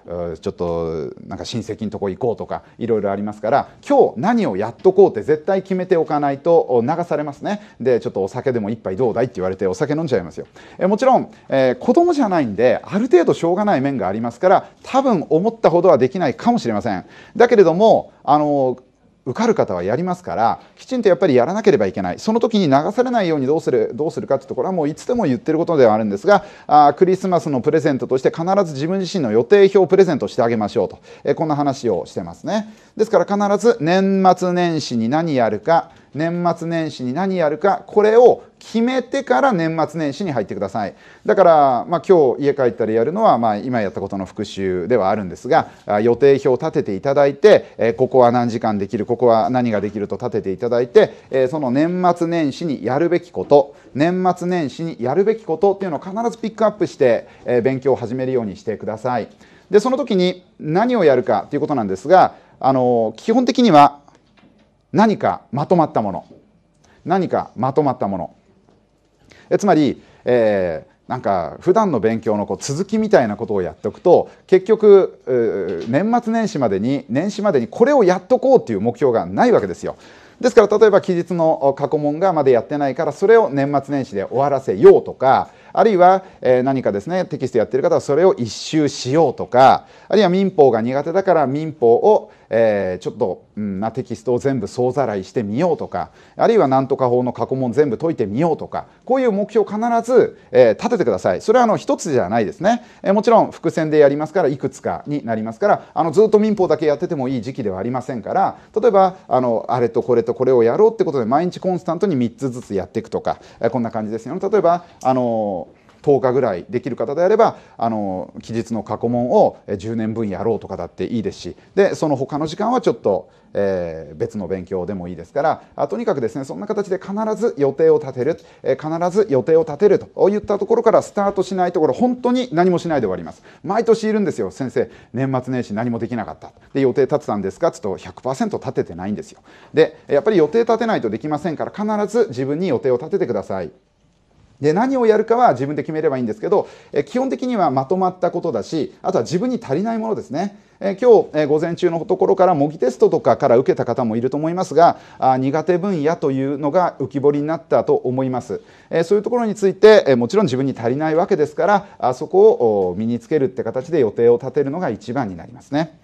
ちょっとなんか親戚のとこ行こうとかいろいろありますから今日何をやっとこうって絶対決めておかないと流されますねでちょっとお酒でも一杯どうだいって言われてお酒飲んじゃいますよえもちろん、えー、子供じゃないんである程度しょうがない面がありますから多分思ったほどはできないかもしれませんだけれどもあの受かる方はやりますからきちんとやっぱりやらなければいけないその時に流されないようにどうするどうするかところはもういつでも言ってることではあるんですがあクリスマスのプレゼントとして必ず自分自身の予定表をプレゼントしてあげましょうと、えこんな話をしてますねですから必ず年末年始に何やるか年末年始に何やるかこれを決めてから年末年始に入ってくださいだから、まあ、今日家帰ったらやるのは、まあ、今やったことの復習ではあるんですが予定表を立てていただいて、えここは何時間できるここは何ができると立てていただいて、えその年末年始にやるべきこと年末年始にやるべきことっていうのを必ずピックアップして、え勉強を始めるようにしてくださいでその時に何をやるかということなんですがあの基本的には何かまとまったもの何かまとまったものえつまり、えー、なんか普段の勉強のこう続きみたいなことをやっておくと結局年末年始までに年始までにこれをやっとこうっていう目標がないわけですよ。ですから例えば期日の過去問がまだやってないからそれを年末年始で終わらせようとかあるいは、え何かですねテキストやってる方はそれを一周しようとかあるいは民法が苦手だから民法を、えー、ちょっと、うんまあ、テキストを全部総ざらいしてみようとかあるいは何とか法の過去問全部解いてみようとかこういう目標必ず、えー、立ててくださいそれはあの一つじゃないですね、えー、もちろん伏線でやりますからいくつかになりますからあのずっと民法だけやっててもいい時期ではありませんから例えばあのあれとこれとこれをやろうってことで毎日コンスタントに3つずつやっていくとか、えー、こんな感じですよね例えばあのー10日ぐらいできる方であればあの期日の過去問を10年分やろうとかだっていいですしでその他の時間はちょっと、えー、別の勉強でもいいですからあとにかくですねそんな形で必ず予定を立てる、えー、必ず予定を立てるといったところからスタートしないところ本当に何もしないで終わります毎年いるんですよ先生年末年始何もできなかったで予定立てたんですかっつうと100%立ててないんですよでやっぱり予定立てないとできませんから必ず自分に予定を立ててください。で何をやるかは自分で決めればいいんですけど、え基本的にはまとまったことだしあとは自分に足りないものですね、え今日、え午前中のところから模擬テストとかから受けた方もいると思いますがあ苦手分野というのが浮き彫りになったと思います、えそういうところについて、えもちろん自分に足りないわけですからあそこを身につけるって形で予定を立てるのが一番になりますね。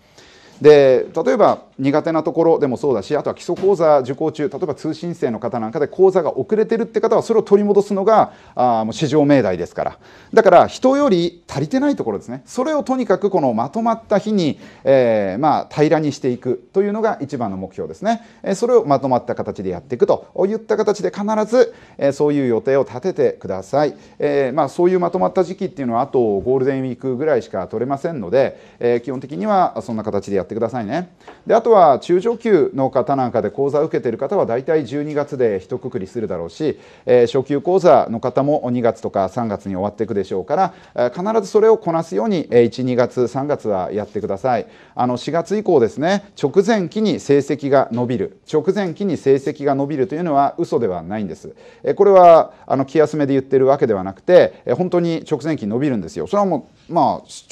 で例えば苦手なところでもそうだしあとは基礎講座受講中例えば通信制の方なんかで講座が遅れてるって方はそれを取り戻すのがあもう市場命題ですからだから人より足りてないところですねそれをとにかくこのまとまった日に、えー、まあ、平らにしていくというのが一番の目標ですね、えそれをまとまった形でやっていくといった形で必ず、えそういう予定を立ててください、えー、まあ、そういうまとまった時期っていうのはあとゴールデンウィークぐらいしか取れませんので、えー、基本的にはそんな形でやってってくださいねであとは中上級の方なんかで講座を受けている方は大体12月で一括りするだろうし、えー、初級講座の方も2月とか3月に終わっていくでしょうから、必ずそれをこなすように12月3月はやってくださいあの4月以降ですね直前期に成績が伸びる直前期に成績が伸びるというのは嘘ではないんですこれはあの気休めで言ってるわけではなくて本当に直前期伸びるんですよそれはもうまあ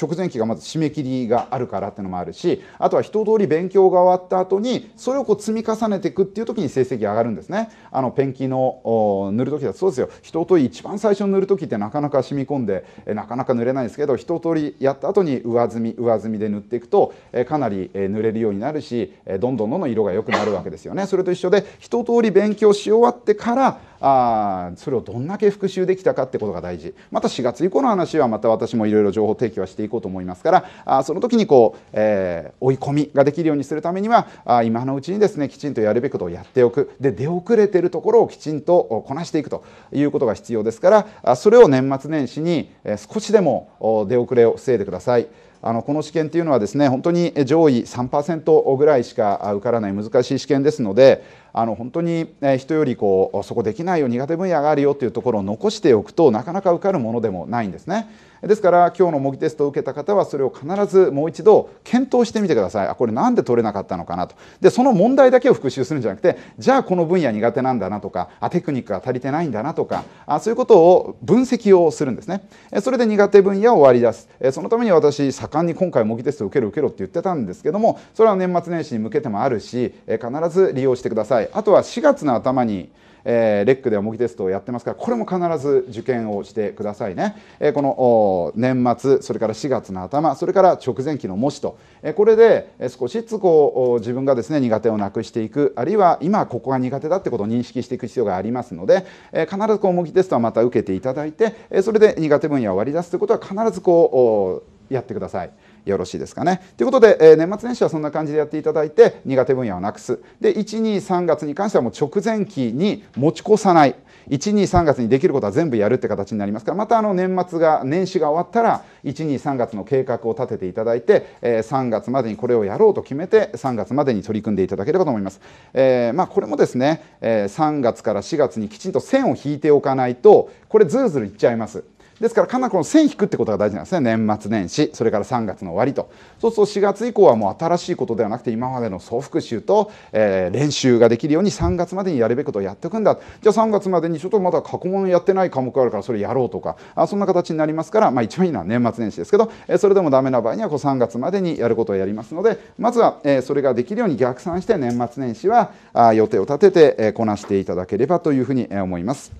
直前期がまず締め切りがあるからっていうのもあるしああとは一通り勉強が終わった後にそれをこう積み重ねていくっていう時に成績上がるんですねあのペンキの塗る時だそうですよ一通り一番最初に塗る時ってなかなか染み込んでえなかなか塗れないですけど一通りやった後に上積み上積みで塗っていくとえかなり塗れるようになるしどんどんどんどん色が良くなるわけですよねそれと一緒で一通り勉強し終わってからあそれをどんだけ復習できたかってことが大事また4月以降の話はまた私もいろいろ情報提供はしていこうと思いますからあその時にこう、えー、追い込みができるようにするためにはあ今のうちにですねきちんとやるべきことをやっておくで出遅れてるところをきちんとこなしていくということが必要ですからあそれを年末年始に少しでも出遅れを防いでください。あのこの試験というのはですね本当に上位3%ぐらいしか受からない難しい試験ですのであの本当に人よりこうそこできないよ苦手分野があるよというところを残しておくとなかなか受かるものでもないんですね。ですから今日の模擬テストを受けた方はそれを必ずもう一度検討してみてくださいあこれなんで取れなかったのかなとでその問題だけを復習するんじゃなくてじゃあこの分野苦手なんだなとかあテクニックが足りてないんだなとかあそういうことを分析をするんですねそれで苦手分野を割り出すそのために私盛んに今回模擬テストを受ける受けろって言ってたんですけどもそれは年末年始に向けてもあるし必ず利用してくださいあとは4月の頭にえー、レックでは模擬テストをやってますからこれも必ず受験をしてくださいね、えー、この年末それから4月の頭それから直前期の模試と、えー、これで少しずつこう自分がですね苦手をなくしていくあるいは今ここが苦手だってことを認識していく必要がありますので、えー、必ずこう模擬テストはまた受けていただいて、えー、それで苦手分野を割り出すということは必ずこうやってください。よろしいですかね。ということで、えー、年末年始はそんな感じでやっていただいて苦手分野をなくすで123月に関してはもう直前期に持ち越さない123月にできることは全部やるって形になりますからまたあの年末が年始が終わったら123月の計画を立てていただいて、えー、3月までにこれをやろうと決めて3月までに取り組んでいただければと思います。えー、まあ、これもですね、え3月から4月にきちんと線を引いておかないとこれずるずるいっちゃいます。ですからかなりこの線引くってことが大事なんですね年末年始それから3月の終わりとそうすると4月以降はもう新しいことではなくて今までの総復習と、えー、練習ができるように3月までにやるべきことをやっておくんだじゃあ3月までにちょっとまだ過去問やってない科目があるからそれやろうとかあそんな形になりますから、まあ、一番いいのは年末年始ですけど、えー、それでもダメな場合にはこう3月までにやることをやりますのでまずは、えー、それができるように逆算して年末年始はあ予定を立てて、えー、こなしていただければというふうに思います。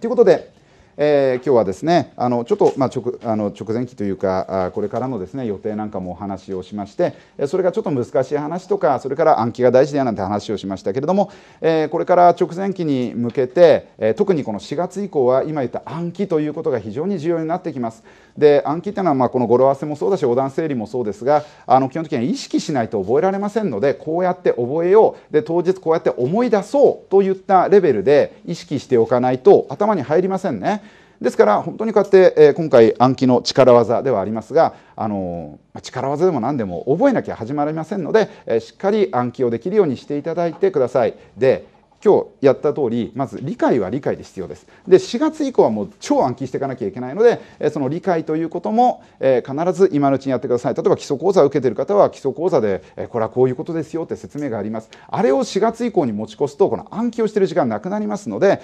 ということで、えー、今日はですねあのちょっと、まあ、直あの直前期というかあこれからのですね予定なんかもお話をしましてそれがちょっと難しい話とかそれから暗記が大事だよなんて話をしましたけれども、えー、これから直前期に向けて、えー、特にこの4月以降は今言った暗記ということが非常に重要になってきます。で暗記っていうのはまあこの語呂合わせもそうだし横断整理もそうですがあの基本的には意識しないと覚えられませんのでこうやって覚えようで当日こうやって思い出そうといったレベルで意識しておかないと頭に入りませんね。ですから本当にこうやって、え今回暗記の力技ではありますが、あの力技でも何でも覚えなきゃ始まりませんので、えしっかり暗記をできるようにしていただいてください。で今日やった通りまず理解は理解で必要ですで4月以降はもう超暗記していかなきゃいけないのでその理解ということも必ず今のうちにやってください例えば基礎講座を受けてる方は基礎講座でこれはこういうことですよって説明がありますあれを4月以降に持ち越すとこの暗記をしてる時間なくなりますので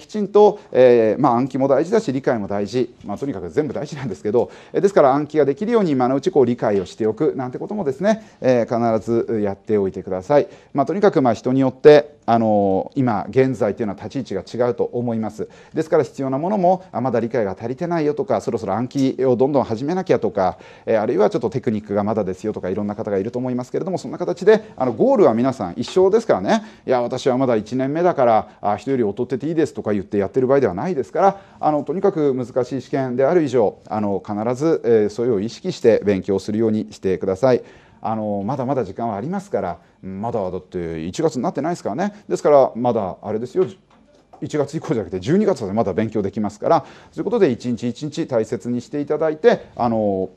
きちんと、えまあ、暗記も大事だし理解も大事、まあ、とにかく全部大事なんですけどですから暗記ができるように今のうちこう理解をしておくなんてこともですね必ずやっておいてください、まあ、とにかくま人によってあの今現在というのは立ち位置が違うと思いますですから必要なものもまだ理解が足りてないよとかそろそろ暗記をどんどん始めなきゃとか、えあるいはちょっとテクニックがまだですよとかいろんな方がいると思いますけれどもそんな形であのゴールは皆さん一生ですからねいや私はまだ1年目だからあ人より劣ってていいですとか言ってやってる場合ではないですからあのとにかく難しい試験である以上あの必ず、えー、それを意識して勉強するようにしてください。あのまだまだ時間はありますからまだだって1月になってないですからねですからまだあれですよ1月以降じゃなくて12月までまだ勉強できますからそういうことで一日一日大切にしていただいてあの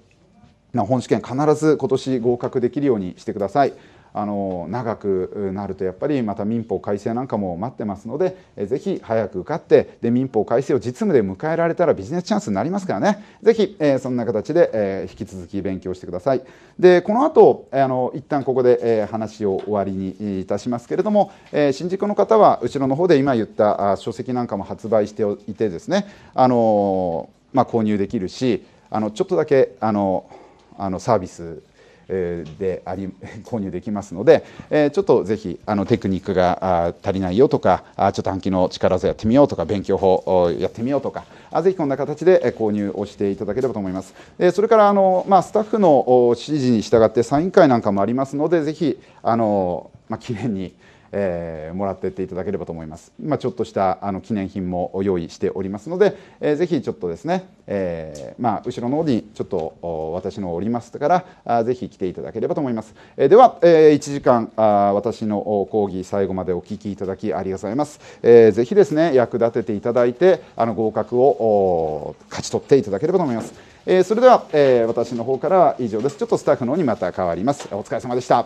本試験必ず今年合格できるようにしてください。あの長くなるとやっぱりまた民法改正なんかも待ってますので、えー、ぜひ早く受かってで民法改正を実務で迎えられたらビジネスチャンスになりますからねぜひ、えー、そんな形で、えー、引き続き勉強してくださいでこの後あの一旦ここで、えー、話を終わりにいたしますけれども、えー、新宿の方は後ろの方で今言ったあ書籍なんかも発売していてですねあのー、まあ、購入できるしあのちょっとだけあのあのサービスであり 購入できますので、えちょっとぜひあのテクニックが足りないよとかあちょっと暗記の力強やってみようとか勉強法をやってみようとかあぜひこんな形で購入をしていただければと思います、えそれからあの、まあ、スタッフの指示に従ってサイン会なんかもありますのでぜひあの、まあ、記念に。えー、もらってっていただければと思います。まあ、ちょっとしたあの記念品も用意しておりますので、えー、ぜひちょっとですね、えー、まあ、後ろの方にちょっと私のおりますからあぜひ来ていただければと思います。えでは、え1時間あ私の講義最後までお聞きいただきありがとうございます。えー、ぜひですね役立てていただいてあの合格を勝ち取っていただければと思います。えそれでは、え私の方からは以上です。ちょっとスタッフの方にまた変わります。お疲れ様でした。